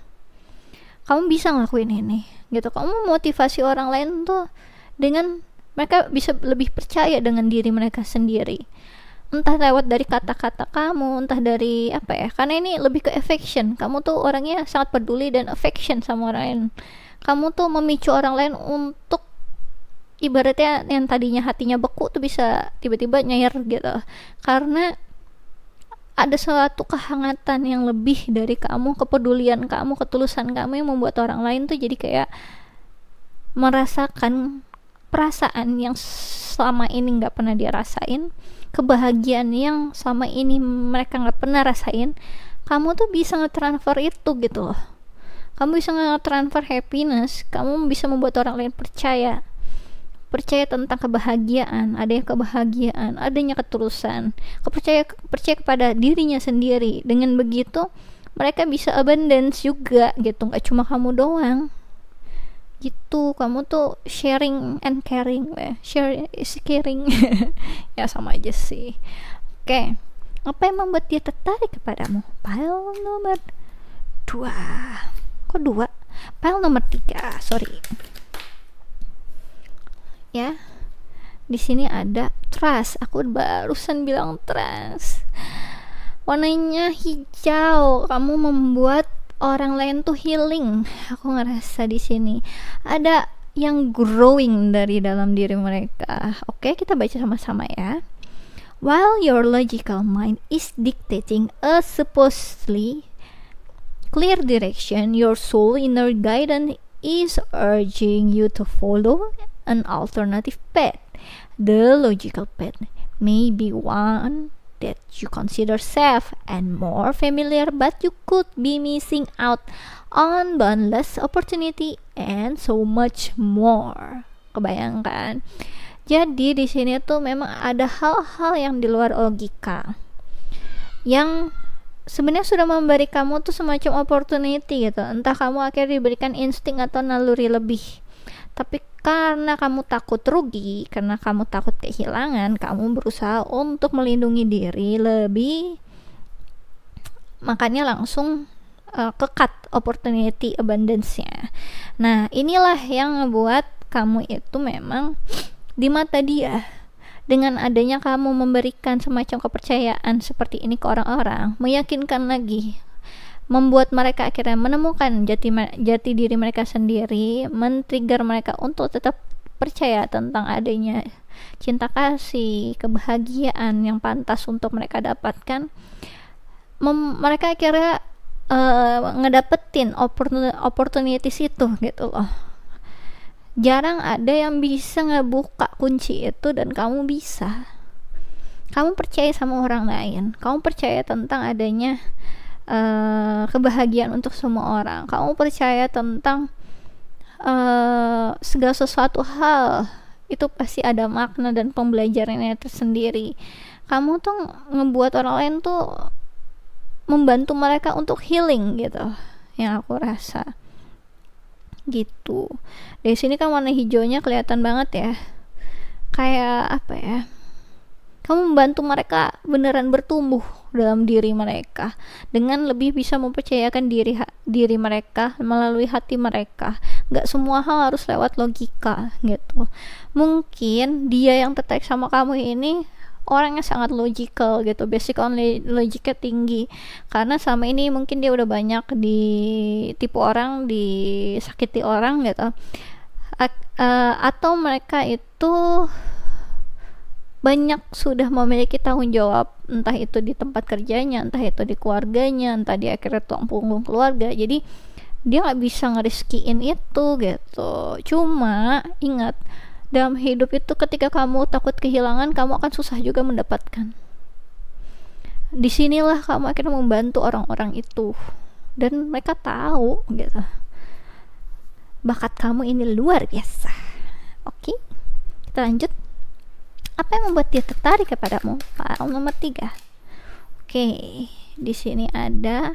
kamu bisa ngelakuin ini gitu kamu motivasi orang lain tuh dengan mereka bisa lebih percaya dengan diri mereka sendiri entah lewat dari kata-kata kamu entah dari apa ya karena ini lebih ke affection kamu tuh orangnya sangat peduli dan affection sama orang lain kamu tuh memicu orang lain untuk ibaratnya yang tadinya hatinya beku tuh bisa tiba-tiba nyair gitu karena ada suatu kehangatan yang lebih dari kamu, kepedulian kamu, ketulusan kamu yang membuat orang lain tuh jadi kayak merasakan perasaan yang selama ini nggak pernah dia rasain, kebahagiaan yang selama ini mereka nggak pernah rasain, kamu tuh bisa nge-transfer itu gitu loh. Kamu bisa nge-transfer happiness, kamu bisa membuat orang lain percaya percaya tentang kebahagiaan, adanya kebahagiaan, adanya ketulusan, kepercaya percaya kepada dirinya sendiri. Dengan begitu mereka bisa abundance juga gitu, nggak cuma kamu doang. Gitu, kamu tuh sharing and caring, eh, share is caring. ya sama aja sih. Oke. Okay. Apa yang membuat dia tertarik kepadamu? Pile nomor 2. Kok 2? Pile nomor 3, sorry ya di sini ada trust aku barusan bilang trust warnanya hijau kamu membuat orang lain tuh healing aku ngerasa di sini ada yang growing dari dalam diri mereka oke kita baca sama-sama ya while your logical mind is dictating a supposedly clear direction, your soul inner guidance is urging you to follow an alternative path. The logical path may be one that you consider safe and more familiar, but you could be missing out on boundless opportunity and so much more. Kebayangkan. Jadi di sini tuh memang ada hal-hal yang di luar logika. Yang sebenarnya sudah memberi kamu tuh semacam opportunity gitu. Entah kamu akhirnya diberikan insting atau naluri lebih. Tapi karena kamu takut rugi, karena kamu takut kehilangan, kamu berusaha untuk melindungi diri lebih. Makanya langsung uh, kekat opportunity abundance-nya. Nah, inilah yang membuat kamu itu memang di mata dia dengan adanya kamu memberikan semacam kepercayaan seperti ini ke orang-orang, meyakinkan lagi membuat mereka akhirnya menemukan jati jati diri mereka sendiri, men-trigger mereka untuk tetap percaya tentang adanya cinta kasih, kebahagiaan yang pantas untuk mereka dapatkan. Mem mereka akhirnya uh, ngedapetin opportunity situ gitu loh. Jarang ada yang bisa ngebuka kunci itu dan kamu bisa. Kamu percaya sama orang lain, kamu percaya tentang adanya uh, kebahagiaan untuk semua orang kamu percaya tentang uh, segala sesuatu hal itu pasti ada makna dan pembelajarannya tersendiri kamu tuh ngebuat orang lain tuh membantu mereka untuk healing gitu yang aku rasa gitu dari sini kan warna hijaunya kelihatan banget ya kayak apa ya kamu membantu mereka beneran bertumbuh dalam diri mereka dengan lebih bisa mempercayakan diri diri mereka melalui hati mereka nggak semua hal harus lewat logika gitu mungkin dia yang tertarik sama kamu ini orang yang sangat logical gitu basic on logiknya tinggi karena sama ini mungkin dia udah banyak di tipe orang disakiti orang gitu A uh, eh, atau mereka itu banyak sudah memiliki tanggung jawab entah itu di tempat kerjanya entah itu di keluarganya entah di akhirnya tuang punggung keluarga jadi dia nggak bisa ngeriskiin itu gitu cuma ingat dalam hidup itu ketika kamu takut kehilangan kamu akan susah juga mendapatkan disinilah kamu akhirnya membantu orang-orang itu dan mereka tahu gitu bakat kamu ini luar biasa oke kita lanjut apa yang membuat dia tertarik kepadamu? Pak nomor tiga. Oke, di sini ada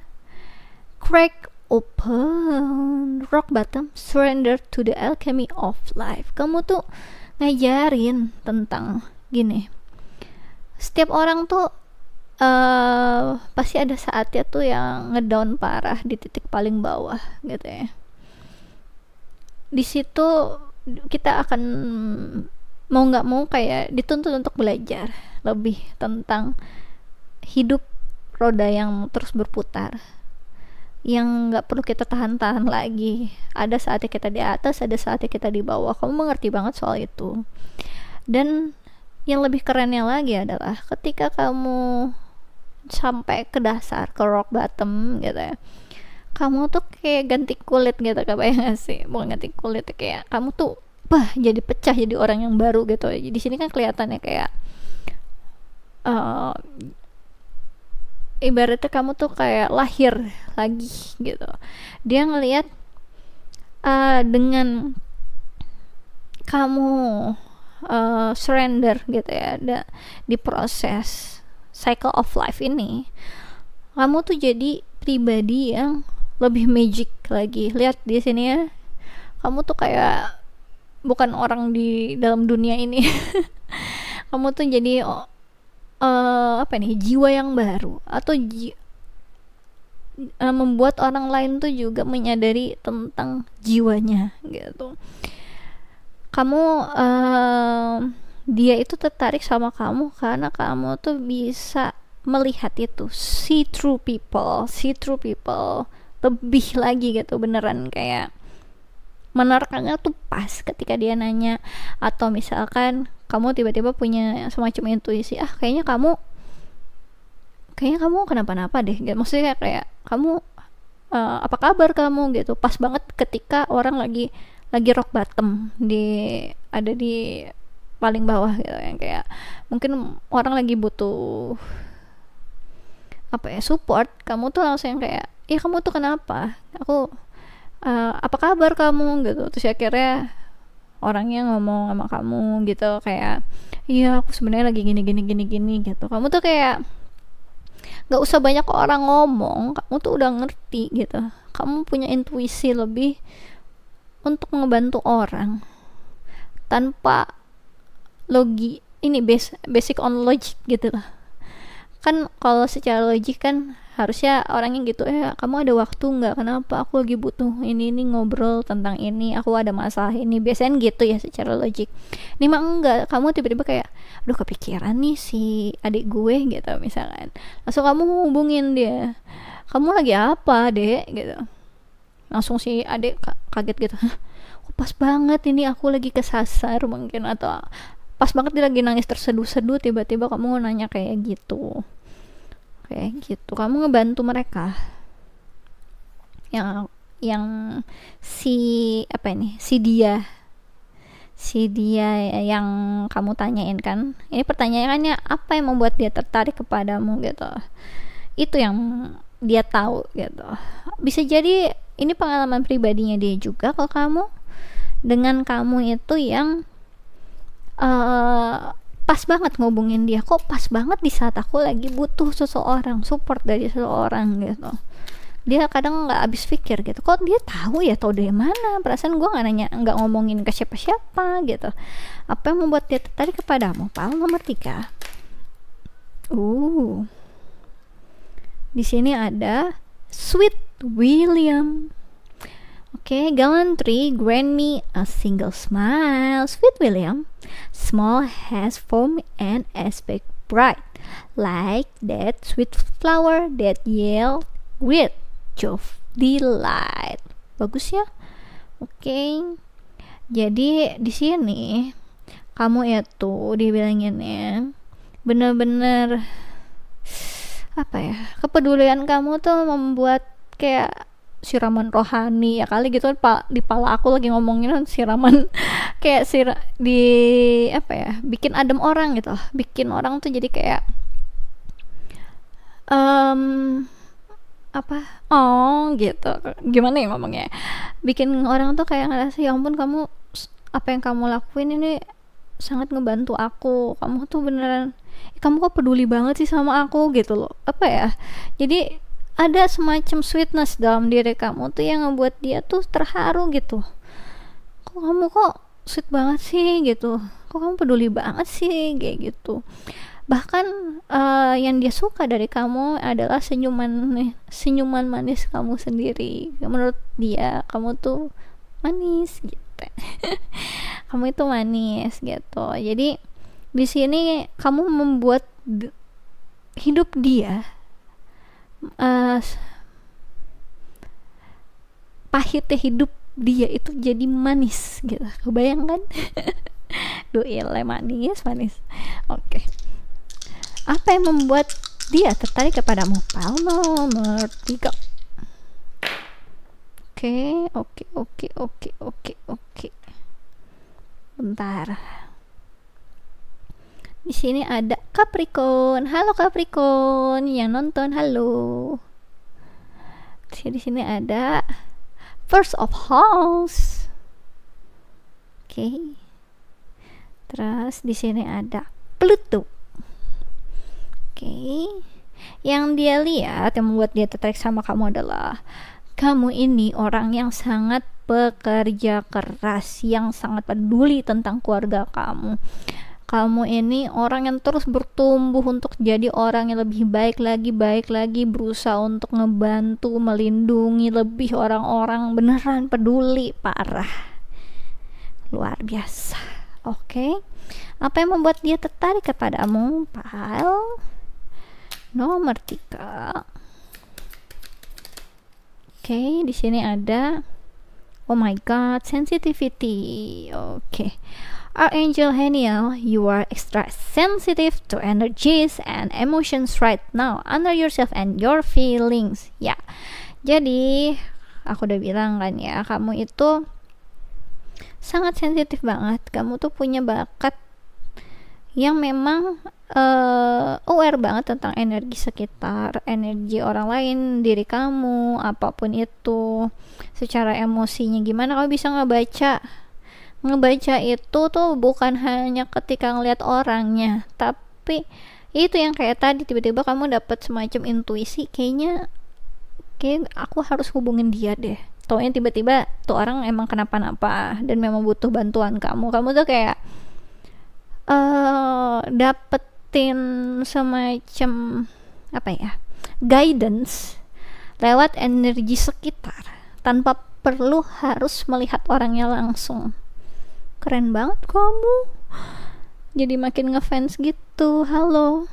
crack open rock bottom surrender to the alchemy of life. Kamu tuh ngajarin tentang gini. Setiap orang tuh uh, pasti ada saatnya tuh yang ngedown parah di titik paling bawah gitu ya. Di situ kita akan mau nggak mau kayak dituntut untuk belajar lebih tentang hidup roda yang terus berputar yang nggak perlu kita tahan-tahan lagi ada saatnya kita di atas ada saatnya kita di bawah kamu mengerti banget soal itu dan yang lebih kerennya lagi adalah ketika kamu sampai ke dasar ke rock bottom gitu ya kamu tuh kayak ganti kulit gitu kayak gak sih bukan ganti kulit kayak kamu tuh wah jadi pecah jadi orang yang baru gitu di sini kan kelihatannya kayak uh, ibaratnya kamu tuh kayak lahir lagi gitu dia ngelihat uh, dengan kamu uh, surrender gitu ya ada di proses cycle of life ini kamu tuh jadi pribadi yang lebih magic lagi lihat di sini ya kamu tuh kayak bukan orang di dalam dunia ini kamu tuh jadi oh, uh, apa nih jiwa yang baru atau ji uh, membuat orang lain tuh juga menyadari tentang jiwanya gitu kamu uh, dia itu tertarik sama kamu karena kamu tuh bisa melihat itu see through people see through people lebih lagi gitu beneran kayak menerkannya tuh pas ketika dia nanya atau misalkan kamu tiba-tiba punya semacam intuisi ah kayaknya kamu kayaknya kamu kenapa-napa deh gitu. maksudnya kayak kamu uh, apa kabar kamu gitu pas banget ketika orang lagi lagi rock bottom di ada di paling bawah gitu yang kayak mungkin orang lagi butuh apa ya support kamu tuh langsung yang kayak ya kamu tuh kenapa aku uh, apa kabar kamu gitu terus akhirnya orangnya ngomong sama kamu gitu kayak iya aku sebenarnya lagi gini gini gini gini gitu kamu tuh kayak nggak usah banyak orang ngomong kamu tuh udah ngerti gitu kamu punya intuisi lebih untuk ngebantu orang tanpa logi ini base, basic on logic gitu lah kan kalau secara logik kan harusnya orangnya gitu eh kamu ada waktu nggak kenapa aku lagi butuh ini ini ngobrol tentang ini aku ada masalah ini biasanya gitu ya secara logik ini mah enggak kamu tiba-tiba kayak aduh kepikiran nih si adik gue gitu misalkan langsung kamu hubungin dia kamu lagi apa dek gitu langsung si adik kaget gitu oh, pas banget ini aku lagi kesasar mungkin atau pas banget dia lagi nangis terseduh-seduh tiba-tiba kamu nanya kayak gitu kayak gitu kamu ngebantu mereka yang yang si apa ini si dia si dia yang kamu tanyain kan ini pertanyaannya apa yang membuat dia tertarik kepadamu gitu itu yang dia tahu gitu bisa jadi ini pengalaman pribadinya dia juga kalau kamu dengan kamu itu yang uh, pas banget ngubungin dia kok pas banget di saat aku lagi butuh seseorang support dari seseorang gitu dia kadang nggak habis pikir gitu kok dia tahu ya tau dari mana perasaan gue nggak nanya nggak ngomongin ke siapa siapa gitu apa yang membuat dia tertarik kepadamu pal nomor tiga uh di sini ada Sweet William Okay, gallantry grant me a single smile, sweet William. Small has form and aspect bright, like that sweet flower that yield with joy delight. Bagus ya? Oke. Okay. Jadi di sini kamu itu dibilangin ya bener-bener apa ya kepedulian kamu tuh membuat kayak siraman rohani ya kali gitu kan di pala aku lagi ngomongin kan siraman kayak sir di apa ya bikin adem orang gitu bikin orang tuh jadi kayak um, apa oh gitu gimana ya ngomongnya bikin orang tuh kayak ngerasa ya ampun kamu apa yang kamu lakuin ini sangat ngebantu aku kamu tuh beneran kamu kok peduli banget sih sama aku gitu loh apa ya jadi ada semacam sweetness dalam diri kamu tuh yang ngebuat dia tuh terharu gitu kok kamu kok sweet banget sih gitu kok kamu peduli banget sih kayak gitu bahkan uh, yang dia suka dari kamu adalah senyuman senyuman manis kamu sendiri menurut dia kamu tuh manis gitu kamu itu manis gitu jadi di sini kamu membuat hidup dia uh, pahitnya hidup dia itu jadi manis gitu kebayang kan doile manis manis oke okay. apa yang membuat dia tertarik kepadamu pal nomor tiga oke okay, oke okay, oke okay, oke oke oke bentar di sini ada Capricorn. Halo Capricorn yang nonton, halo. Di sini ada First of House. Oke. Okay. Terus di sini ada Pluto. Oke. Okay. Yang dia lihat yang membuat dia tertarik sama kamu adalah kamu ini orang yang sangat pekerja keras, yang sangat peduli tentang keluarga kamu kamu ini orang yang terus bertumbuh untuk jadi orang yang lebih baik lagi, baik lagi, berusaha untuk ngebantu, melindungi lebih orang-orang beneran peduli parah. Luar biasa. Oke. Okay? Apa yang membuat dia tertarik kepadamu? Pahal nomor 3. Oke, okay, di sini ada Oh my god, sensitivity. Oke. Okay Archangel Haniel, you are extra sensitive to energies and emotions right now. Under yourself and your feelings. Ya. Jadi, aku udah bilang kan ya, kamu itu sangat sensitif banget. Kamu tuh punya bakat yang memang uh, aware banget tentang energi sekitar, energi orang lain, diri kamu, apapun itu. Secara emosinya gimana kamu bisa ngebaca ngebaca itu tuh bukan hanya ketika ngelihat orangnya tapi itu yang kayak tadi tiba-tiba kamu dapat semacam intuisi kayaknya kayak aku harus hubungin dia deh taunya tiba-tiba tuh orang emang kenapa-napa dan memang butuh bantuan kamu kamu tuh kayak eh uh, dapetin semacam apa ya guidance lewat energi sekitar tanpa perlu harus melihat orangnya langsung keren banget kamu jadi makin ngefans gitu halo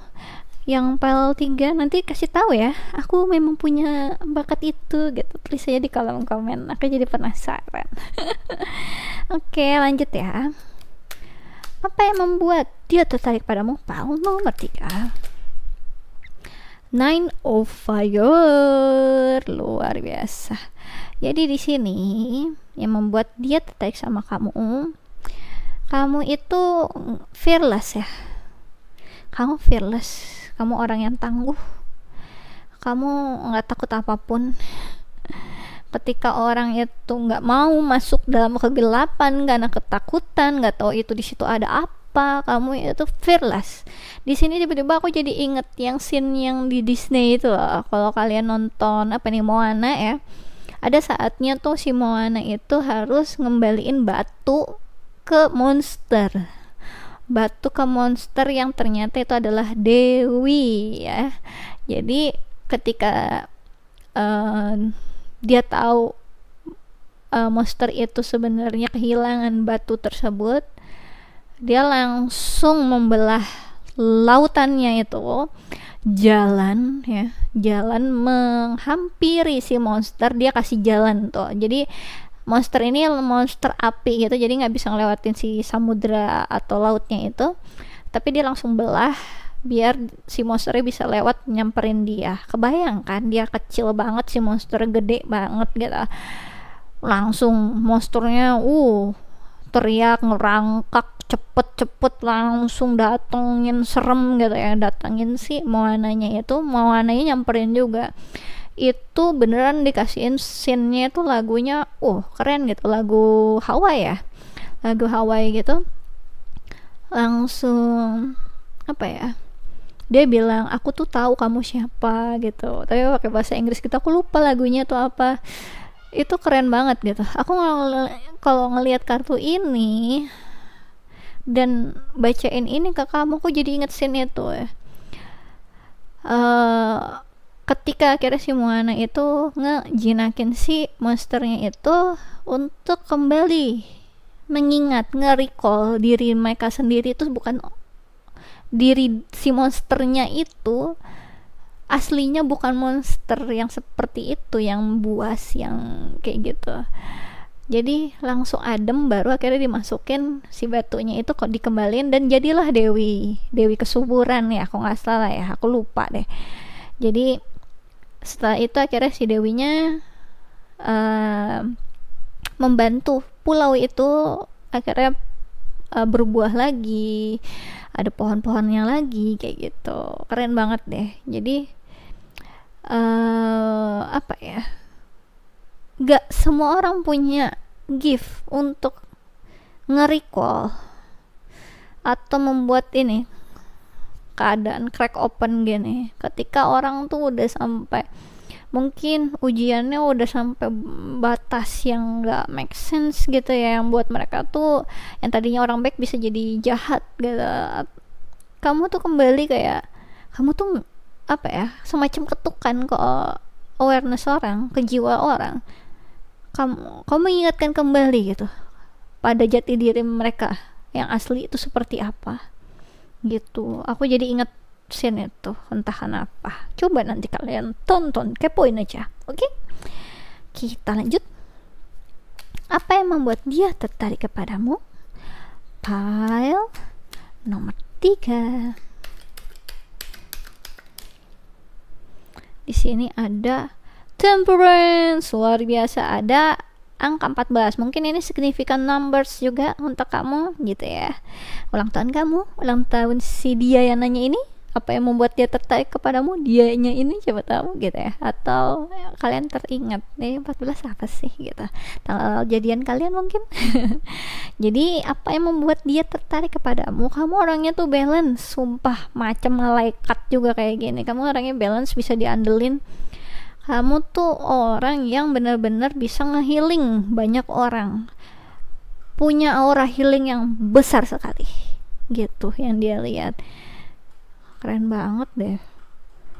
yang pel 3 nanti kasih tahu ya aku memang punya bakat itu gitu tulis aja di kolom komen aku jadi penasaran oke lanjut ya apa yang membuat dia tertarik padamu pel nomor 3 Nine of Fire luar biasa jadi di sini yang membuat dia tertarik sama kamu kamu itu fearless ya kamu fearless kamu orang yang tangguh kamu nggak takut apapun ketika orang itu nggak mau masuk dalam kegelapan karena ketakutan nggak tahu itu di situ ada apa kamu itu fearless di sini tiba-tiba aku jadi inget yang scene yang di Disney itu loh kalau kalian nonton apa nih Moana ya ada saatnya tuh si Moana itu harus ngembaliin batu ke monster batu ke monster yang ternyata itu adalah dewi ya jadi ketika uh, dia tahu uh, monster itu sebenarnya kehilangan batu tersebut dia langsung membelah lautannya itu jalan ya jalan menghampiri si monster dia kasih jalan tuh jadi monster ini monster api gitu jadi nggak bisa ngelewatin si samudra atau lautnya itu tapi dia langsung belah biar si monsternya bisa lewat nyamperin dia kebayang kan dia kecil banget si monster gede banget gitu langsung monsternya uh teriak ngerangkak cepet-cepet langsung datengin serem gitu ya datengin si Moananya itu Moananya nyamperin juga itu beneran dikasihin scene-nya itu lagunya uh keren gitu lagu Hawaii ya lagu Hawaii gitu langsung apa ya dia bilang aku tuh tahu kamu siapa gitu tapi pakai bahasa Inggris kita gitu, aku lupa lagunya tuh apa itu keren banget gitu aku kalau ngelihat kartu ini dan bacain ini ke kamu aku jadi inget scene itu ya uh, ketika akhirnya si Moana itu ngejinakin si monsternya itu untuk kembali mengingat nge-recall diri mereka sendiri itu bukan diri si monsternya itu aslinya bukan monster yang seperti itu yang buas yang kayak gitu jadi langsung adem baru akhirnya dimasukin si batunya itu kok dikembalin dan jadilah Dewi Dewi kesuburan ya aku nggak salah ya aku lupa deh jadi setelah itu akhirnya si dewinya uh, membantu pulau itu akhirnya uh, berbuah lagi ada pohon-pohonnya lagi kayak gitu keren banget deh jadi uh, apa ya gak semua orang punya gift untuk nge-recall atau membuat ini keadaan crack open gini ketika orang tuh udah sampai mungkin ujiannya udah sampai batas yang nggak make sense gitu ya yang buat mereka tuh yang tadinya orang baik bisa jadi jahat gitu kamu tuh kembali kayak kamu tuh apa ya semacam ketukan ke awareness orang ke jiwa orang kamu kamu mengingatkan kembali gitu pada jati diri mereka yang asli itu seperti apa gitu aku jadi inget scene itu entah kenapa coba nanti kalian tonton kepoin aja oke okay? kita lanjut apa yang membuat dia tertarik kepadamu file nomor tiga di sini ada temperance luar biasa ada angka 14 mungkin ini significant numbers juga untuk kamu gitu ya ulang tahun kamu ulang tahun si dia yang nanya ini apa yang membuat dia tertarik kepadamu dianya ini coba tahu gitu ya atau ya, kalian teringat nih eh, 14 apa sih gitu tanggal jadian kalian mungkin jadi apa yang membuat dia tertarik kepadamu kamu orangnya tuh balance sumpah macam malaikat juga kayak gini kamu orangnya balance bisa diandelin kamu tuh orang yang benar-benar bisa ngehealing banyak orang punya aura healing yang besar sekali gitu yang dia lihat keren banget deh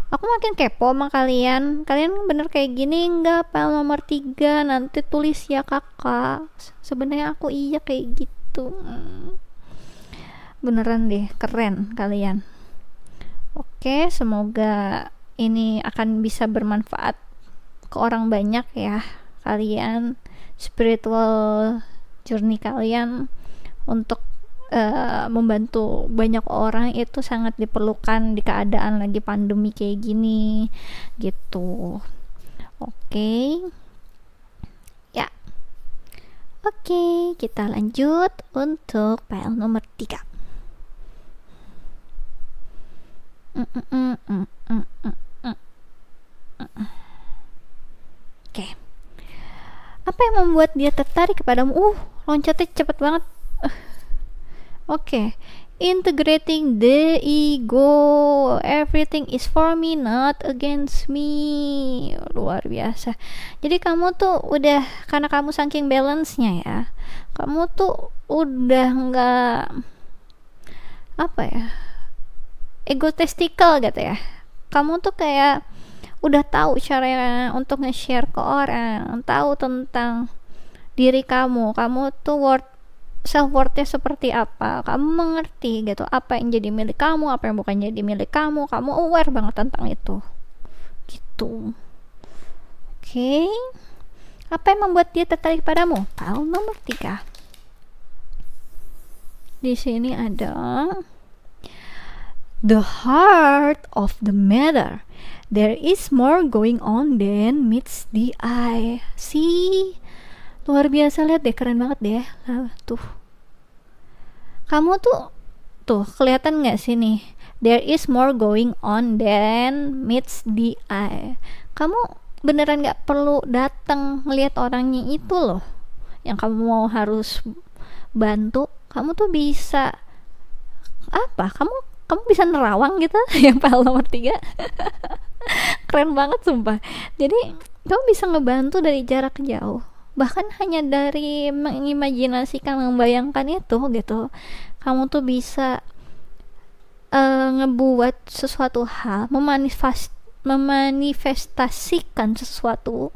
aku makin kepo sama kalian kalian bener kayak gini nggak pel nomor tiga nanti tulis ya kakak sebenarnya aku iya kayak gitu beneran deh keren kalian oke semoga ini akan bisa bermanfaat ke orang banyak ya kalian spiritual journey kalian untuk uh, membantu banyak orang itu sangat diperlukan di keadaan lagi pandemi kayak gini gitu oke okay. ya oke okay, kita lanjut untuk file nomor 3 mm -mm -mm -mm -mm. apa yang membuat dia tertarik kepadamu uh loncatnya cepet banget oke okay. integrating the ego everything is for me not against me luar biasa jadi kamu tuh udah karena kamu saking balance nya ya kamu tuh udah nggak apa ya egotistical gitu ya kamu tuh kayak udah tahu cara untuk nge-share ke orang tahu tentang diri kamu kamu tuh worth self worthnya seperti apa kamu mengerti gitu apa yang jadi milik kamu apa yang bukan jadi milik kamu kamu aware banget tentang itu gitu oke okay. apa yang membuat dia tertarik padamu tahu nomor tiga di sini ada the heart of the matter There is more going on than meets the eye. See? Luar biasa lihat deh, keren banget deh. Lah, tuh. Kamu tuh tuh kelihatan nggak sih nih? There is more going on than meets the eye. Kamu beneran nggak perlu datang ngelihat orangnya itu loh. Yang kamu mau harus bantu, kamu tuh bisa apa? Kamu kamu bisa nerawang gitu yang file nomor tiga keren banget sumpah jadi kamu bisa ngebantu dari jarak jauh bahkan hanya dari mengimajinasikan membayangkan itu gitu kamu tuh bisa uh, ngebuat sesuatu hal memanifest memanifestasikan sesuatu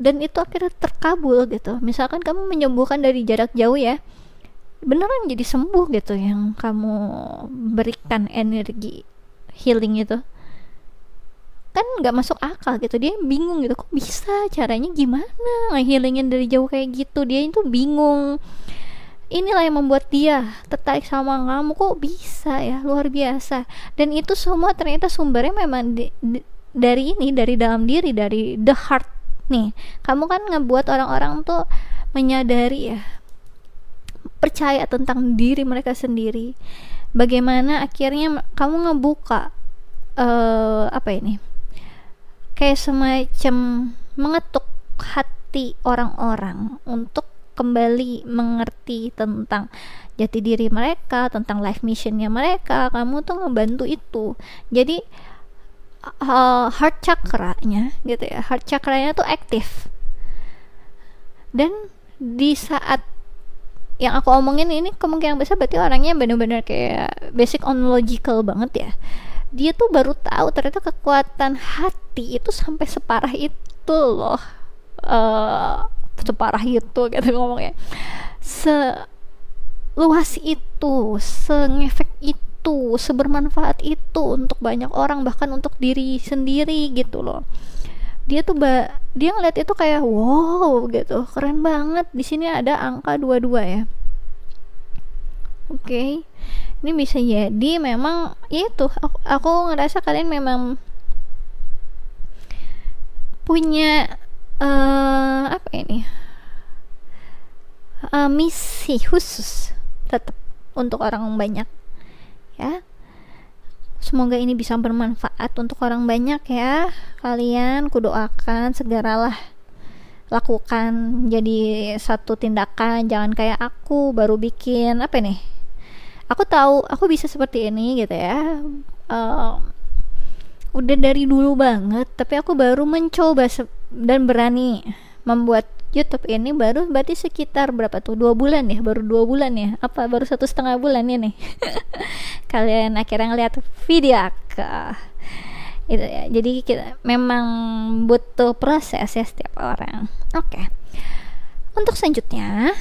dan itu akhirnya terkabul gitu misalkan kamu menyembuhkan dari jarak jauh ya beneran jadi sembuh gitu yang kamu berikan energi healing itu kan nggak masuk akal gitu dia bingung gitu kok bisa caranya gimana healingin dari jauh kayak gitu dia itu bingung inilah yang membuat dia tertarik sama kamu kok bisa ya luar biasa dan itu semua ternyata sumbernya memang di, di, dari ini dari dalam diri dari the heart nih kamu kan ngebuat orang-orang tuh menyadari ya percaya tentang diri mereka sendiri bagaimana akhirnya kamu ngebuka uh, apa ini kayak semacam mengetuk hati orang-orang untuk kembali mengerti tentang jati diri mereka tentang life missionnya mereka kamu tuh ngebantu itu jadi uh, heart chakranya gitu ya heart chakranya tuh aktif dan di saat yang aku omongin ini kemungkinan besar berarti orangnya benar-benar kayak basic on logical banget ya dia tuh baru tahu ternyata kekuatan hati itu sampai separah itu loh uh, separah itu gitu ngomongnya se luas itu sengefek itu sebermanfaat itu untuk banyak orang bahkan untuk diri sendiri gitu loh dia tuh ba dia ngeliat itu kayak wow gitu keren banget di sini ada angka 22 ya oke okay. ini bisa jadi memang ya itu aku, aku ngerasa kalian memang punya uh, apa ini uh, misi khusus tetap untuk orang banyak ya Semoga ini bisa bermanfaat untuk orang banyak ya. Kalian kudoakan segeralah lakukan jadi satu tindakan jangan kayak aku baru bikin apa nih aku tahu aku bisa seperti ini gitu ya um, udah dari dulu banget tapi aku baru mencoba dan berani membuat YouTube ini baru berarti sekitar berapa tuh dua bulan ya baru dua bulan ya apa baru satu setengah bulan ya nih kalian akhirnya ngeliat video aku itu ya jadi kita memang butuh proses ya setiap orang oke okay. untuk selanjutnya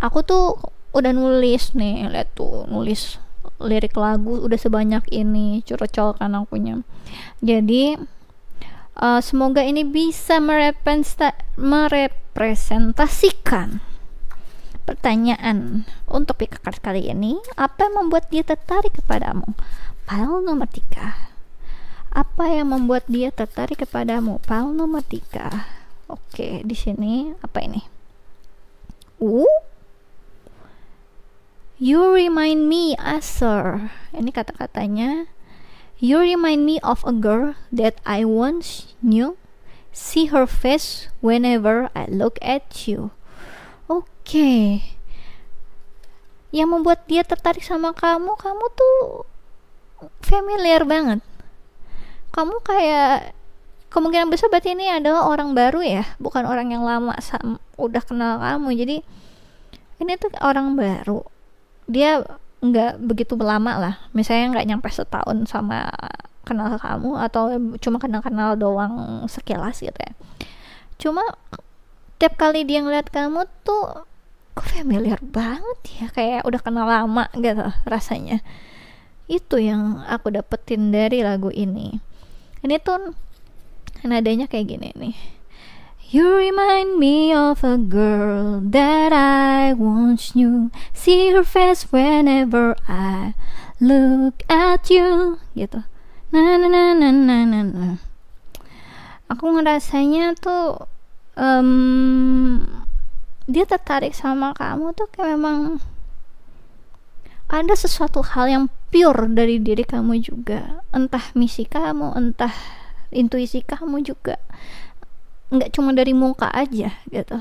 aku tuh udah nulis nih lihat tuh nulis lirik lagu udah sebanyak ini curcol kan akunya jadi uh, semoga ini bisa merepresentasikan pertanyaan untuk pikakar kali ini apa yang membuat dia tertarik kepadamu pile nomor 3 apa yang membuat dia tertarik kepadamu pile nomor 3 oke di sini apa ini u uh, you remind me Asher ah, ini kata-katanya You remind me of a girl that I once knew. See her face whenever I look at you. Oke. Okay. Yang membuat dia tertarik sama kamu, kamu tuh familiar banget. Kamu kayak kemungkinan besar berarti ini adalah orang baru ya, bukan orang yang lama udah kenal kamu. Jadi ini tuh orang baru. Dia nggak begitu lama lah misalnya nggak nyampe setahun sama kenal kamu atau cuma kenal-kenal doang sekilas gitu ya cuma tiap kali dia ngeliat kamu tuh kok familiar banget ya kayak udah kenal lama gitu rasanya itu yang aku dapetin dari lagu ini ini tuh nadanya kayak gini nih You remind me of a girl that I once knew. See her face whenever I look at you. Gitu. Na na na na na na na. Aku ngerasanya tuh um, dia tertarik sama kamu tuh kayak memang ada sesuatu hal yang pure dari diri kamu juga entah misi kamu entah intuisi kamu juga nggak cuma dari muka aja gitu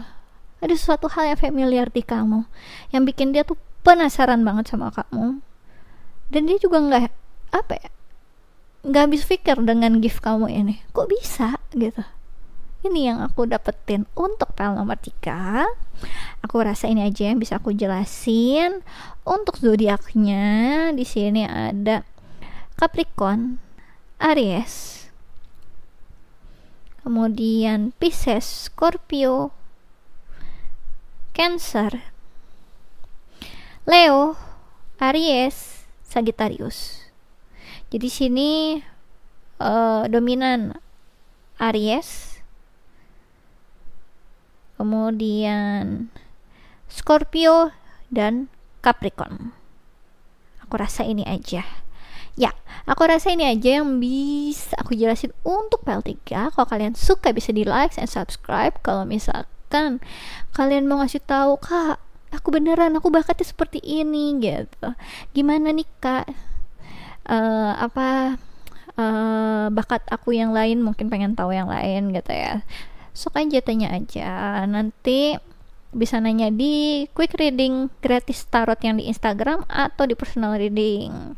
ada sesuatu hal yang familiar di kamu yang bikin dia tuh penasaran banget sama kamu dan dia juga nggak apa ya nggak habis pikir dengan gift kamu ini kok bisa gitu ini yang aku dapetin untuk file nomor 3 aku rasa ini aja yang bisa aku jelasin untuk zodiaknya di sini ada Capricorn Aries kemudian Pisces, Scorpio, Cancer, Leo, Aries, Sagittarius. Jadi sini uh, dominan Aries, kemudian Scorpio dan Capricorn. Aku rasa ini aja. Ya, aku rasa ini aja yang bisa aku jelasin untuk PL3. Kalau kalian suka bisa di like and subscribe. Kalau misalkan kalian mau ngasih tahu, Kak, aku beneran aku bakatnya seperti ini gitu. Gimana nih, Kak? Uh, apa uh, bakat aku yang lain mungkin pengen tahu yang lain gitu ya. Sok aja tanya aja. Nanti bisa nanya di quick reading gratis tarot yang di Instagram atau di personal reading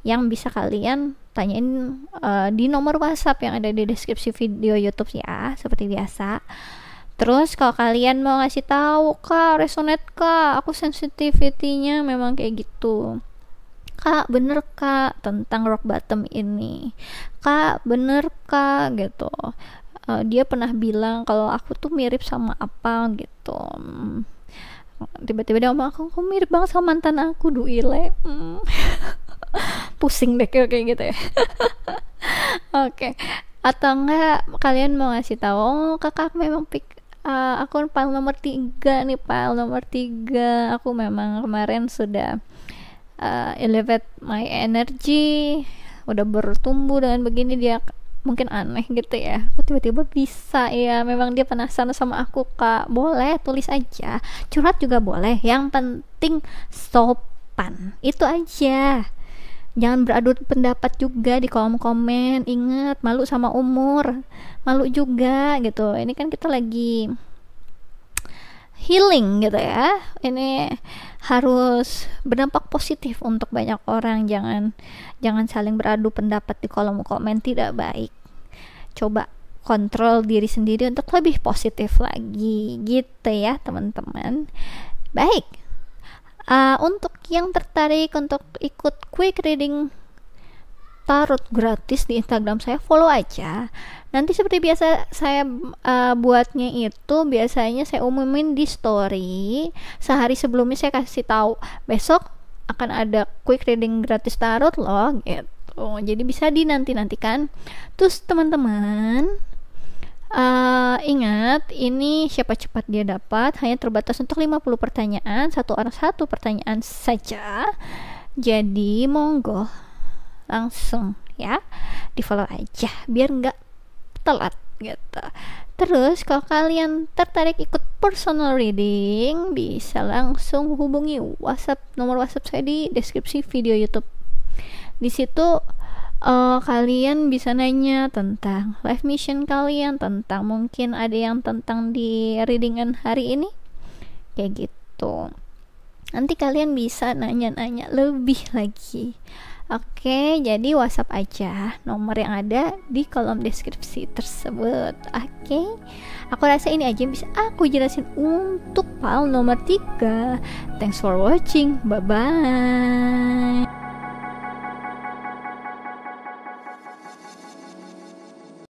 yang bisa kalian tanyain uh, di nomor WhatsApp yang ada di deskripsi video YouTube ya, seperti biasa. Terus kalau kalian mau ngasih tahu, Kak, resonate Kak, aku sensitivity-nya memang kayak gitu. Kak, bener Kak tentang rock bottom ini. Kak, bener Kak gitu. Uh, dia pernah bilang kalau aku tuh mirip sama apa gitu tiba-tiba dia ngomong aku, mirip banget sama mantan aku duile hmm. pusing deh kayak gitu ya oke okay. atau enggak kalian mau ngasih tahu oh, kakak memang pick uh, eh, aku file nomor tiga nih file nomor tiga aku memang kemarin sudah uh, elevate my energy udah bertumbuh dengan begini dia mungkin aneh gitu ya aku tiba-tiba bisa ya memang dia penasaran sama aku kak boleh tulis aja curhat juga boleh yang penting sopan itu aja jangan beradu pendapat juga di kolom komen ingat malu sama umur malu juga gitu ini kan kita lagi healing gitu ya ini harus berdampak positif untuk banyak orang jangan jangan saling beradu pendapat di kolom komen tidak baik coba kontrol diri sendiri untuk lebih positif lagi gitu ya teman-teman baik uh, untuk yang tertarik untuk ikut quick reading tarot gratis di Instagram saya follow aja. Nanti seperti biasa saya uh, buatnya itu biasanya saya umumin di story sehari sebelumnya saya kasih tahu besok akan ada quick reading gratis tarot loh gitu. Jadi bisa dinanti-nantikan. Terus teman-teman Uh, ingat, ini siapa cepat dia dapat hanya terbatas untuk 50 pertanyaan, satu orang satu pertanyaan saja. Jadi monggo langsung ya di follow aja biar nggak telat gitu. Terus kalau kalian tertarik ikut personal reading bisa langsung hubungi WhatsApp nomor WhatsApp saya di deskripsi video YouTube. Di situ uh, kalian bisa nanya tentang life mission kalian tentang mungkin ada yang tentang di readingan hari ini kayak gitu nanti kalian bisa nanya-nanya lebih lagi Oke, jadi WhatsApp aja nomor yang ada di kolom deskripsi tersebut. Oke. Aku rasa ini aja yang bisa aku jelasin untuk pal nomor 3. Thanks for watching. Bye bye.